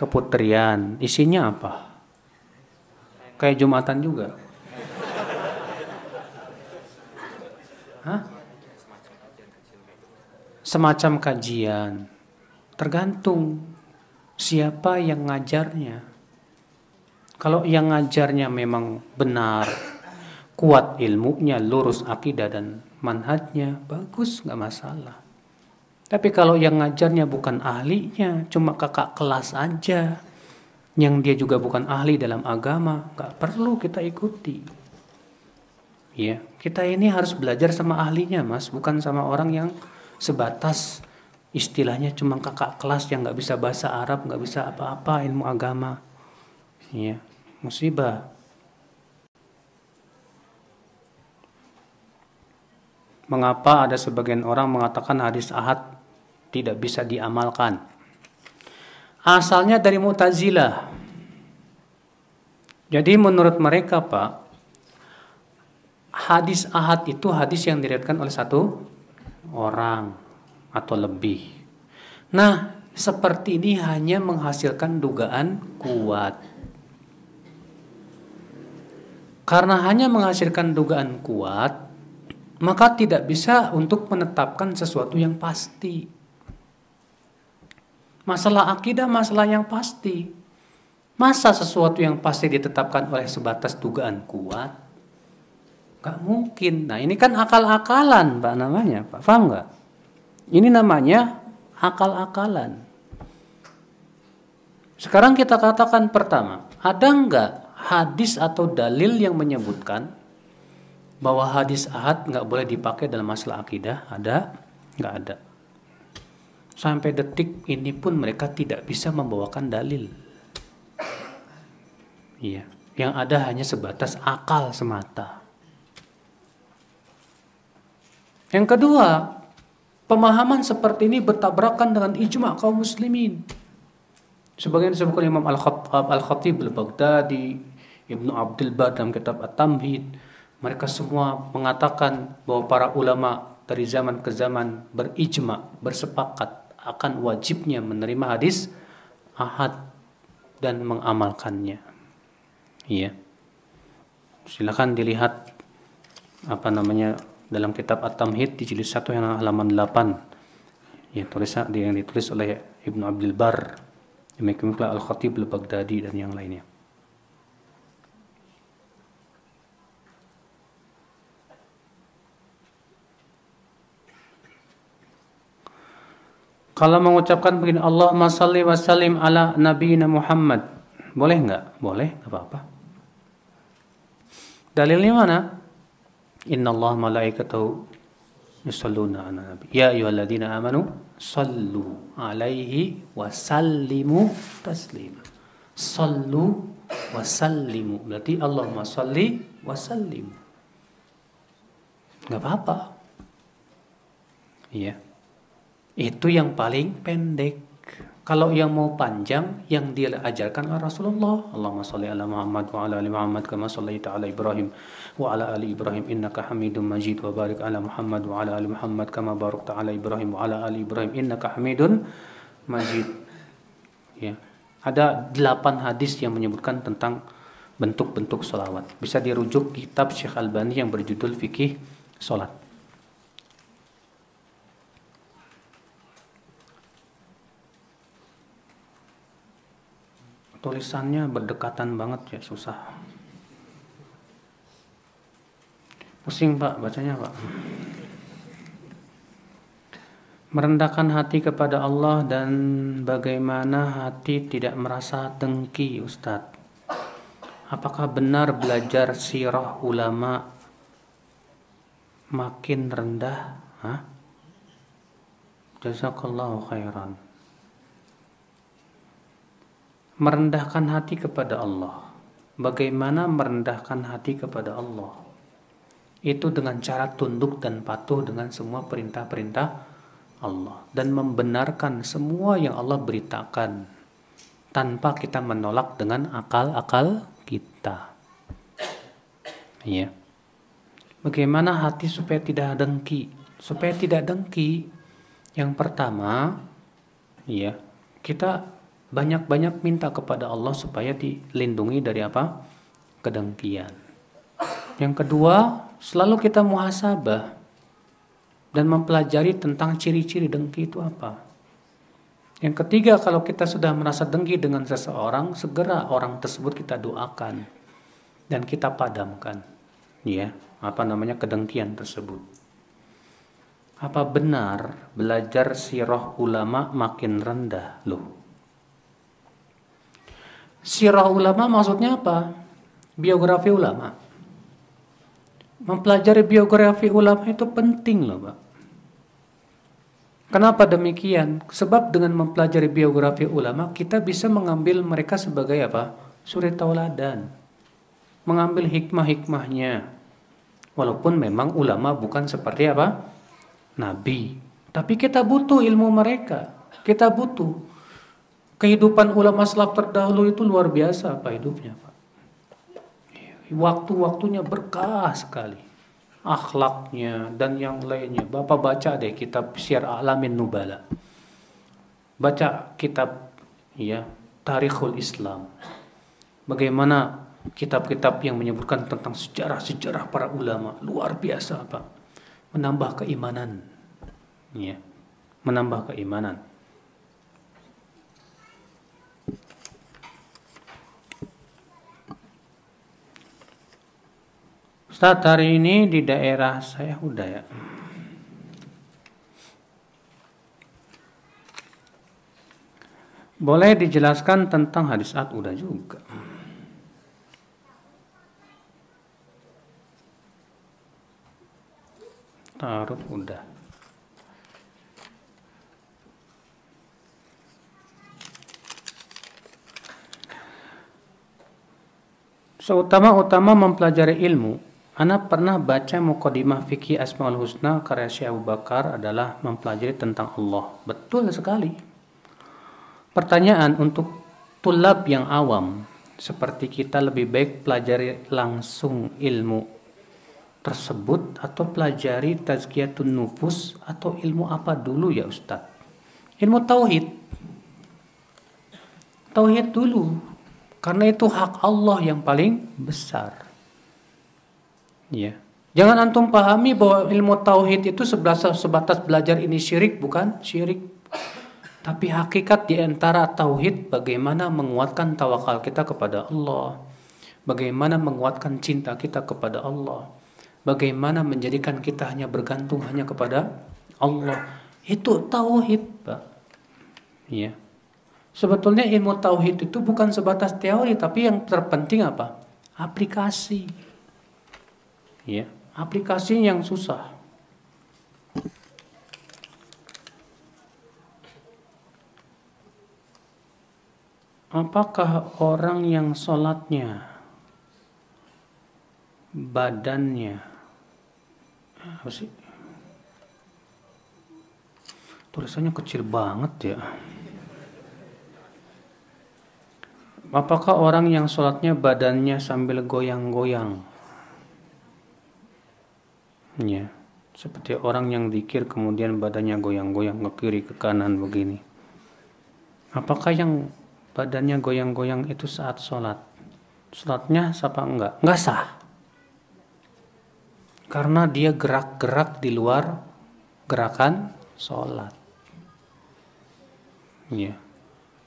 Speaker 1: keputrian. Isinya apa? Kayak Jumatan juga. Hah? Semacam kajian. Tergantung siapa yang ngajarnya. Kalau yang ngajarnya memang benar, kuat ilmunya, lurus akidah dan manhajnya, bagus, nggak masalah. Tapi kalau yang ngajarnya bukan ahlinya, cuma kakak kelas aja, yang dia juga bukan ahli dalam agama, nggak perlu kita ikuti. Ya, kita ini harus belajar sama ahlinya, Mas, bukan sama orang yang sebatas istilahnya cuma kakak kelas yang nggak bisa bahasa Arab, nggak bisa apa-apa ilmu agama. Ya, musibah. Mengapa ada sebagian orang mengatakan hadis ahad tidak bisa diamalkan? Asalnya dari Mu'tazilah. Jadi menurut mereka, Pak, hadis ahad itu hadis yang diriatkan oleh satu orang atau lebih. Nah, seperti ini hanya menghasilkan dugaan kuat. Karena hanya menghasilkan dugaan kuat, maka tidak bisa untuk menetapkan sesuatu yang pasti. Masalah akidah masalah yang pasti. Masa sesuatu yang pasti ditetapkan oleh sebatas dugaan kuat? Gak mungkin. Nah ini kan akal-akalan Pak namanya. Pak paham nggak? Ini namanya akal-akalan. Sekarang kita katakan pertama, ada nggak hadis atau dalil yang menyebutkan bahwa hadis ahad nggak boleh dipakai dalam masalah akidah? Ada? Nggak ada. Sampai detik ini pun mereka tidak bisa membawakan dalil. Iya, yang ada hanya sebatas akal semata Yang kedua, pemahaman seperti ini bertabrakan dengan ijma kaum muslimin. Sebagian disebutkan Imam Al-Khattab, Al-Khatib Al-Baghdadi, Ibnu Abdul Bar dalam kitab At-Tamhid, mereka semua mengatakan bahwa para ulama dari zaman ke zaman berijma, bersepakat akan wajibnya menerima hadis ahad dan mengamalkannya. Iya. Silakan dilihat apa namanya dalam kitab At-Tamhid di jilid 1 yang halaman 8 ya tulis yang ditulis oleh Ibnu Abdul Bar demikian pula Al-Khatib Al-Baghdadi dan yang lainnya Kalau mengucapkan begini Allahumma salli wa sallim ala nabiyina Muhammad boleh nggak? Boleh, apa-apa. Dalilnya mana? Inna Allah malaikatahu yusalluna ala nabi. Ya ayyuhalladzina amanu sallu alaihi wa sallimu Sallu wa sallimu. Berarti Allahumma salli wa sallimu. apa-apa. Iya. Itu yang paling pendek. Kalau yang mau panjang, yang dia ajarkan oleh Rasulullah. Allahumma salli ala Muhammad wa ala ali Muhammad kama sallaita ala Ibrahim innaka آل إبراهيم إنك حميد مجيد وبارك على محمد وعلى آل محمد كما باركت على إبراهيم وعلى آل إبراهيم إنك حميد مجيد ya ada delapan hadis yang menyebutkan tentang bentuk-bentuk solawat bisa dirujuk kitab Syekh Albani yang berjudul fikih sholat tulisannya berdekatan banget ya susah Pusing Pak bacanya Pak. Merendahkan hati kepada Allah dan bagaimana hati tidak merasa dengki Ustadz. Apakah benar belajar sirah ulama makin rendah? Hah? Jazakallahu khairan. Merendahkan hati kepada Allah. Bagaimana merendahkan hati kepada Allah? itu dengan cara tunduk dan patuh dengan semua perintah-perintah Allah dan membenarkan semua yang Allah beritakan tanpa kita menolak dengan akal-akal kita. Ya. Bagaimana hati supaya tidak dengki? Supaya tidak dengki, yang pertama, ya, kita banyak-banyak minta kepada Allah supaya dilindungi dari apa? kedengkian. Yang kedua, selalu kita muhasabah dan mempelajari tentang ciri-ciri dengki itu apa. Yang ketiga, kalau kita sudah merasa dengki dengan seseorang, segera orang tersebut kita doakan dan kita padamkan. Ya, apa namanya kedengkian tersebut. Apa benar belajar sirah ulama makin rendah loh? Sirah ulama maksudnya apa? Biografi ulama Mempelajari biografi ulama itu penting loh, Pak. Kenapa demikian? Sebab dengan mempelajari biografi ulama, kita bisa mengambil mereka sebagai apa? Suri tauladan. Mengambil hikmah-hikmahnya. Walaupun memang ulama bukan seperti apa? Nabi. Tapi kita butuh ilmu mereka. Kita butuh. Kehidupan ulama salaf terdahulu itu luar biasa apa hidupnya, Pak. Waktu-waktunya berkah sekali. Akhlaknya dan yang lainnya. Bapak baca deh kitab Syiar Alamin Nubala. Baca kitab ya Tarikhul Islam. Bagaimana kitab-kitab yang menyebutkan tentang sejarah-sejarah para ulama. Luar biasa, Pak. Menambah keimanan. Ya. Menambah keimanan. Ustaz hari ini di daerah saya udah ya. Boleh dijelaskan tentang hadis at udah juga. Taruh udah. Seutama-utama mempelajari ilmu Ana pernah baca mukodimah fikih Asmaul Husna karya Syekh Abu Bakar adalah mempelajari tentang Allah. Betul sekali. Pertanyaan untuk tulab yang awam seperti kita lebih baik pelajari langsung ilmu tersebut atau pelajari tazkiyatun nufus atau ilmu apa dulu ya Ustadz? Ilmu tauhid. Tauhid dulu. Karena itu hak Allah yang paling besar Ya. Jangan antum pahami bahwa ilmu tauhid itu sebatas, sebatas belajar ini syirik bukan syirik. Tapi hakikat di antara tauhid bagaimana menguatkan tawakal kita kepada Allah. Bagaimana menguatkan cinta kita kepada Allah. Bagaimana menjadikan kita hanya bergantung hanya kepada Allah. Itu tauhid,
Speaker 2: Pak. Ya.
Speaker 1: Sebetulnya ilmu tauhid itu bukan sebatas teori, tapi yang terpenting apa? Aplikasi ya aplikasi yang susah apakah orang yang sholatnya badannya apa sih tulisannya kecil banget ya apakah orang yang sholatnya badannya sambil goyang-goyang Ya, seperti orang yang dikir kemudian badannya goyang-goyang ke kiri ke kanan begini. Apakah yang badannya goyang-goyang itu saat sholat? Sholatnya siapa enggak? Enggak sah. Karena dia gerak-gerak di luar gerakan sholat. Ya.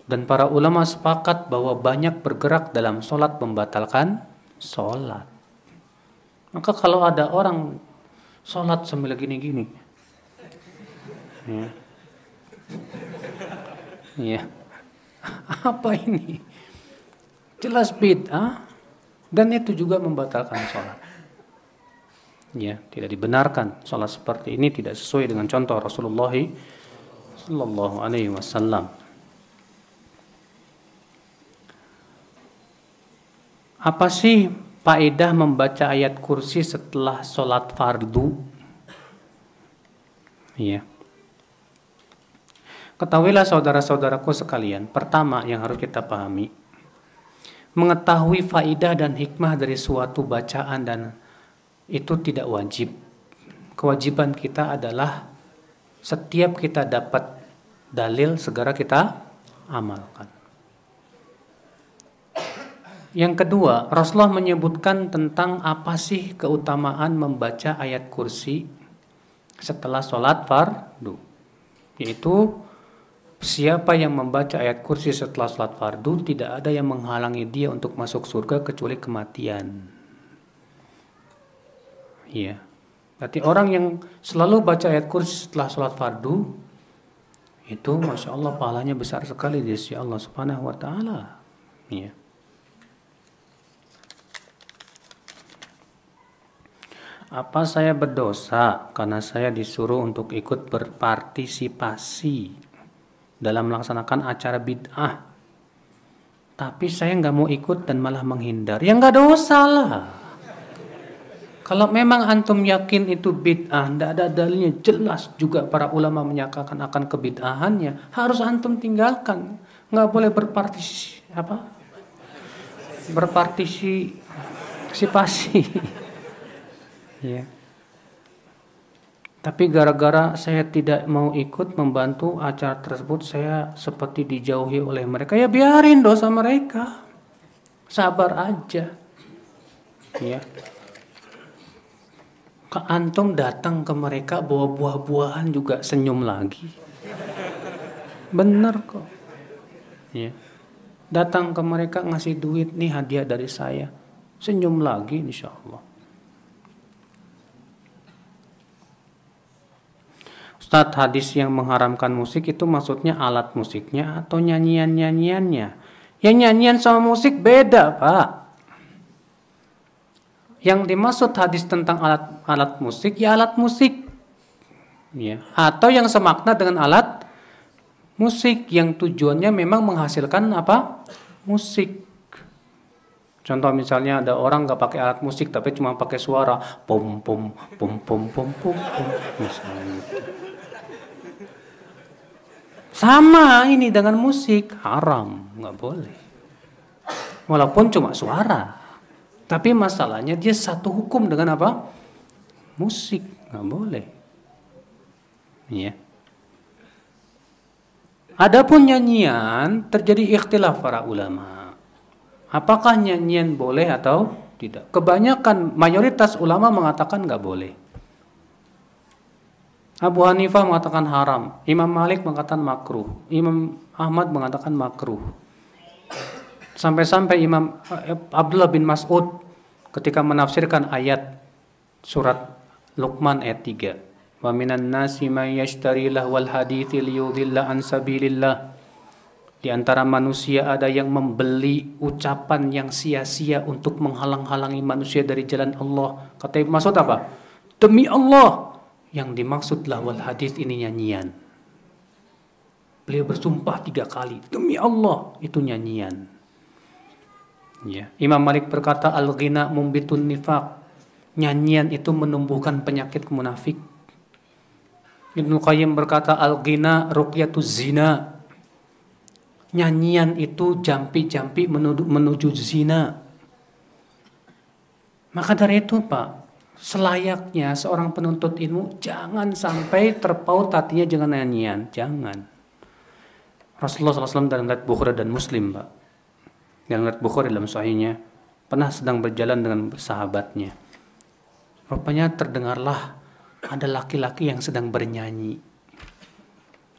Speaker 1: Dan para ulama sepakat bahwa banyak bergerak dalam sholat membatalkan sholat. Maka kalau ada orang sholat sambil gini-gini.
Speaker 2: Ya. ya. Apa
Speaker 1: ini? Jelas bid'ah dan itu juga membatalkan sholat. Ya, tidak dibenarkan sholat seperti ini tidak sesuai dengan contoh Rasulullah Sallallahu Alaihi Wasallam. Apa sih faedah membaca ayat kursi setelah sholat fardu iya ketahuilah saudara-saudaraku sekalian pertama yang harus kita pahami mengetahui faedah dan hikmah dari suatu bacaan dan itu tidak wajib kewajiban kita adalah setiap kita dapat dalil segera kita amalkan yang kedua, Rasulullah menyebutkan tentang apa sih keutamaan membaca ayat kursi setelah sholat fardu. Yaitu siapa yang membaca ayat kursi setelah sholat fardu tidak ada yang menghalangi dia untuk masuk surga kecuali kematian. Iya. Berarti orang yang selalu baca ayat kursi setelah sholat fardu itu masya Allah pahalanya besar sekali di sisi Allah Subhanahu Wa Taala. Iya. Apa saya berdosa karena saya disuruh untuk ikut berpartisipasi dalam melaksanakan acara bid'ah? Tapi saya nggak mau ikut dan malah menghindar. Ya nggak dosa lah. Kalau memang antum yakin itu bid'ah, tidak ada dalilnya jelas juga para ulama menyatakan akan kebid'ahannya, harus antum tinggalkan. Nggak boleh berpartisipasi apa? Berpartisipasi. Ya. Tapi gara-gara saya tidak mau ikut membantu acara tersebut, saya seperti dijauhi oleh mereka. Ya biarin dosa mereka. Sabar aja. Ya. Ke antum datang ke mereka bawa buah-buahan juga senyum lagi. Bener kok. Ya. Datang ke mereka ngasih duit nih hadiah dari saya. Senyum lagi insya Allah. Ustadz hadis yang mengharamkan musik itu maksudnya alat musiknya atau nyanyian-nyanyiannya? Ya nyanyian sama musik beda pak. Yang dimaksud hadis tentang alat alat musik ya alat musik. Ya, atau yang semakna dengan alat musik yang tujuannya memang menghasilkan apa? musik. Contoh misalnya ada orang nggak pakai alat musik tapi cuma pakai suara pom pom pom pom pom pom pom misalnya. Gitu. Sama ini dengan musik haram, nggak boleh. Walaupun cuma suara, tapi masalahnya dia satu hukum dengan apa? Musik nggak boleh. Ya. Adapun nyanyian terjadi ikhtilaf para ulama. Apakah nyanyian boleh atau tidak? Kebanyakan mayoritas ulama mengatakan nggak boleh. Abu Hanifah mengatakan haram, Imam Malik mengatakan makruh, Imam Ahmad mengatakan makruh. Sampai-sampai Imam eh, Abdullah bin Mas'ud ketika menafsirkan ayat surat Luqman ayat 3, "Wa minan nasi man yashtari lahwal hadithi liyudhilla an sabilillah." Di antara manusia ada yang membeli ucapan yang sia-sia untuk menghalang-halangi manusia dari jalan Allah. Kata maksud apa? Demi Allah, yang dimaksud lahwal hadis ini nyanyian. Beliau bersumpah tiga kali, demi Allah itu nyanyian. Ya. Imam Malik berkata, Al-ghina mumbitun nifak. Nyanyian itu menumbuhkan penyakit munafik. Ibnu Qayyim berkata, Al-ghina ruqyatu zina. Nyanyian itu jampi-jampi menuju, menuju zina. Maka dari itu Pak, selayaknya seorang penuntut ilmu jangan sampai terpaut hatinya dengan nyanyian, jangan. Rasulullah SAW dalam lihat Bukhari dan Muslim, Pak. Dalam lihat Bukhari dalam sahihnya pernah sedang berjalan dengan sahabatnya. Rupanya terdengarlah ada laki-laki yang sedang bernyanyi.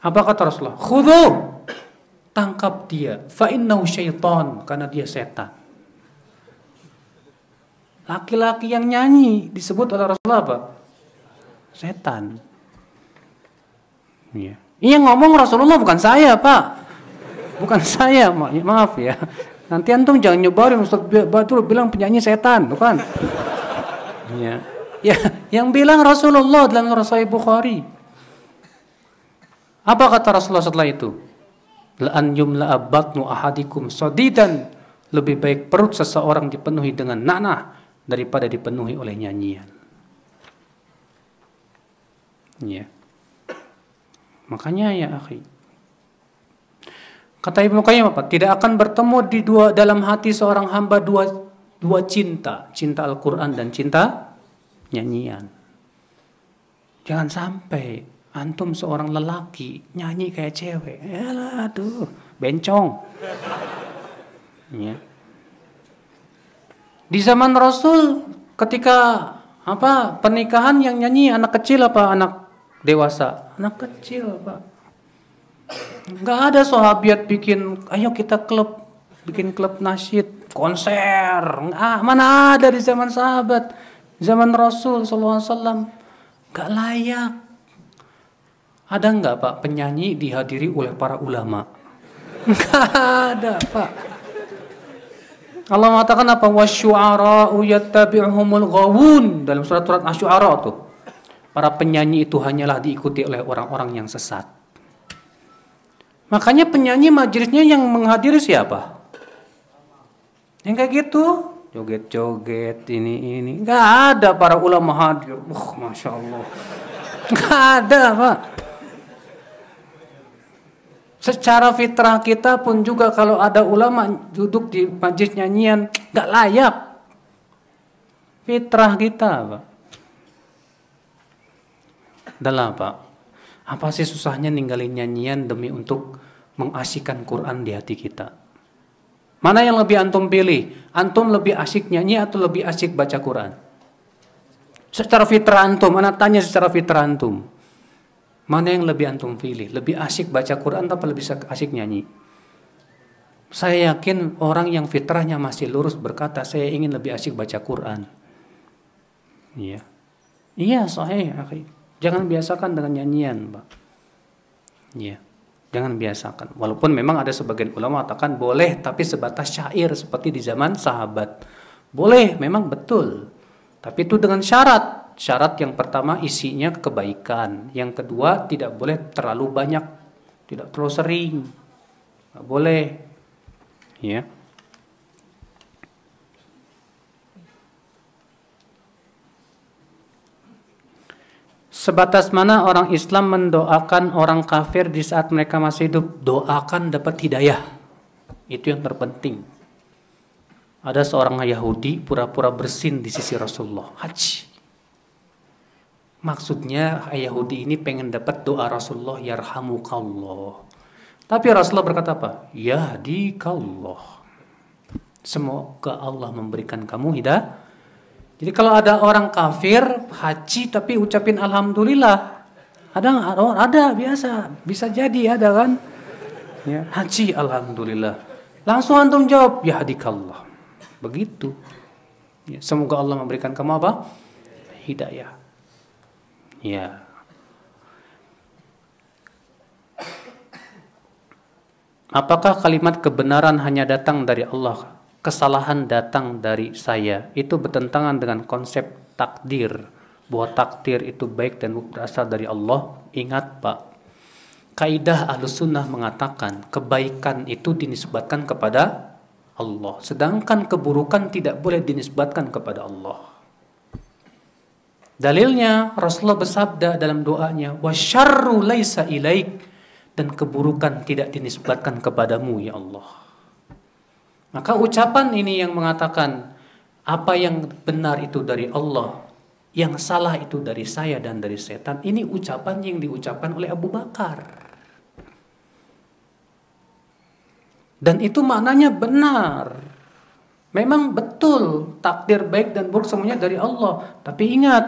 Speaker 1: Apa kata Rasulullah? Khudu! Tangkap dia. Fa'innau syaitan. Karena dia setan. Laki-laki yang nyanyi disebut oleh Rasulullah apa? Setan. Iya. Iya ngomong Rasulullah bukan saya, Pak. Bukan saya, ma ya, maaf ya. Nanti antum jangan nyebarin Ustaz Batur bilang penyanyi setan, bukan? Iya. Ya, yang bilang Rasulullah dalam Rasai Bukhari. Apa kata Rasulullah setelah itu? La'an yumla abadnu ahadikum sodidan. Lebih baik perut seseorang dipenuhi dengan nanah daripada dipenuhi oleh nyanyian. Ya. Makanya ya akhi. Kata Ibnu Qayyim apa? Tidak akan bertemu di dua dalam hati seorang hamba dua dua cinta, cinta Al-Qur'an dan cinta nyanyian. Jangan sampai antum seorang lelaki nyanyi kayak cewek. Yalah tuh, bencong. Ya. Di zaman Rasul ketika apa pernikahan yang nyanyi anak kecil apa anak dewasa? Anak kecil, Pak. Nggak ada sahabat bikin ayo kita klub bikin klub nasyid konser ah, mana ada di zaman sahabat zaman Rasul SAW nggak layak ada nggak pak penyanyi dihadiri oleh para ulama nggak ada pak Allah mengatakan apa? Wasyu'ara'u yattabi'uhumul ghawun. Dalam surat-surat Asyu'ara tuh. Para penyanyi itu hanyalah diikuti oleh orang-orang yang sesat. Makanya penyanyi majelisnya yang menghadiri siapa? Yang kayak gitu. Joget-joget ini ini. Gak ada para ulama hadir. Uh, Masya Allah. Gak ada Pak. Secara fitrah kita pun juga kalau ada ulama duduk di majlis nyanyian nggak layak. Fitrah kita, Pak. dalam Pak. Apa sih susahnya ninggalin nyanyian demi untuk mengasihkan Quran di hati kita? Mana yang lebih antum pilih? Antum lebih asik nyanyi atau lebih asik baca Quran? Secara fitrah antum, mana tanya secara fitrah antum. Mana yang lebih antum pilih? Lebih asik baca Quran atau lebih asik nyanyi? Saya yakin orang yang fitrahnya masih lurus berkata, saya ingin lebih asik baca Quran. Iya. Iya, sahih, akhi. Jangan biasakan dengan nyanyian, Pak. Iya. Jangan biasakan. Walaupun memang ada sebagian ulama mengatakan boleh, tapi sebatas syair seperti di zaman sahabat. Boleh, memang betul. Tapi itu dengan syarat syarat yang pertama isinya kebaikan, yang kedua tidak boleh terlalu banyak, tidak terlalu sering, nggak boleh, ya. Sebatas mana orang Islam mendoakan orang kafir di saat mereka masih hidup? Doakan dapat hidayah. Itu yang terpenting. Ada seorang Yahudi pura-pura bersin di sisi Rasulullah. Haji Maksudnya Yahudi ini pengen dapat doa Rasulullah yarhamukallah. Tapi Rasulullah berkata apa? Ya di Yahdikallah. Semoga Allah memberikan kamu hidayah. Jadi kalau ada orang kafir haji tapi ucapin alhamdulillah. Ada oh, ada biasa, bisa jadi ada kan? Ya. Haji alhamdulillah. Langsung antum jawab ya di yahdikallah. Begitu. Ya, semoga Allah memberikan kamu apa? Hidayah. Ya. Apakah kalimat kebenaran hanya datang dari Allah, kesalahan datang dari saya? Itu bertentangan dengan konsep takdir. Buat takdir itu baik dan berasal dari Allah. Ingat Pak, kaidah Sunnah mengatakan kebaikan itu dinisbatkan kepada Allah, sedangkan keburukan tidak boleh dinisbatkan kepada Allah. Dalilnya Rasulullah bersabda dalam doanya, "Wa laisa ilaik" dan keburukan tidak dinisbatkan kepadamu ya Allah. Maka ucapan ini yang mengatakan apa yang benar itu dari Allah, yang salah itu dari saya dan dari setan. Ini ucapan yang diucapkan oleh Abu Bakar. Dan itu maknanya benar. Memang betul takdir baik dan buruk semuanya dari Allah. Tapi ingat,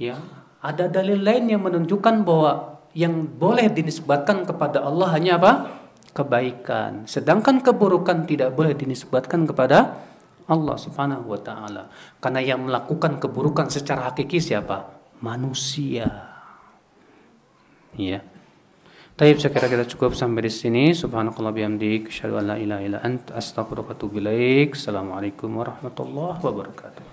Speaker 1: Ya, ada dalil lain yang menunjukkan bahwa yang boleh dinisbatkan kepada Allah hanya apa? kebaikan. Sedangkan keburukan tidak boleh dinisbatkan kepada Allah Subhanahu wa taala. Karena yang melakukan keburukan secara hakiki siapa? manusia. Ya. Tapi saya kira kita cukup sampai di sini. Subhanakallah bihamdik. Asyhadu ila ila ant. Astagfirullahaladzim.
Speaker 2: Assalamualaikum warahmatullahi wabarakatuh.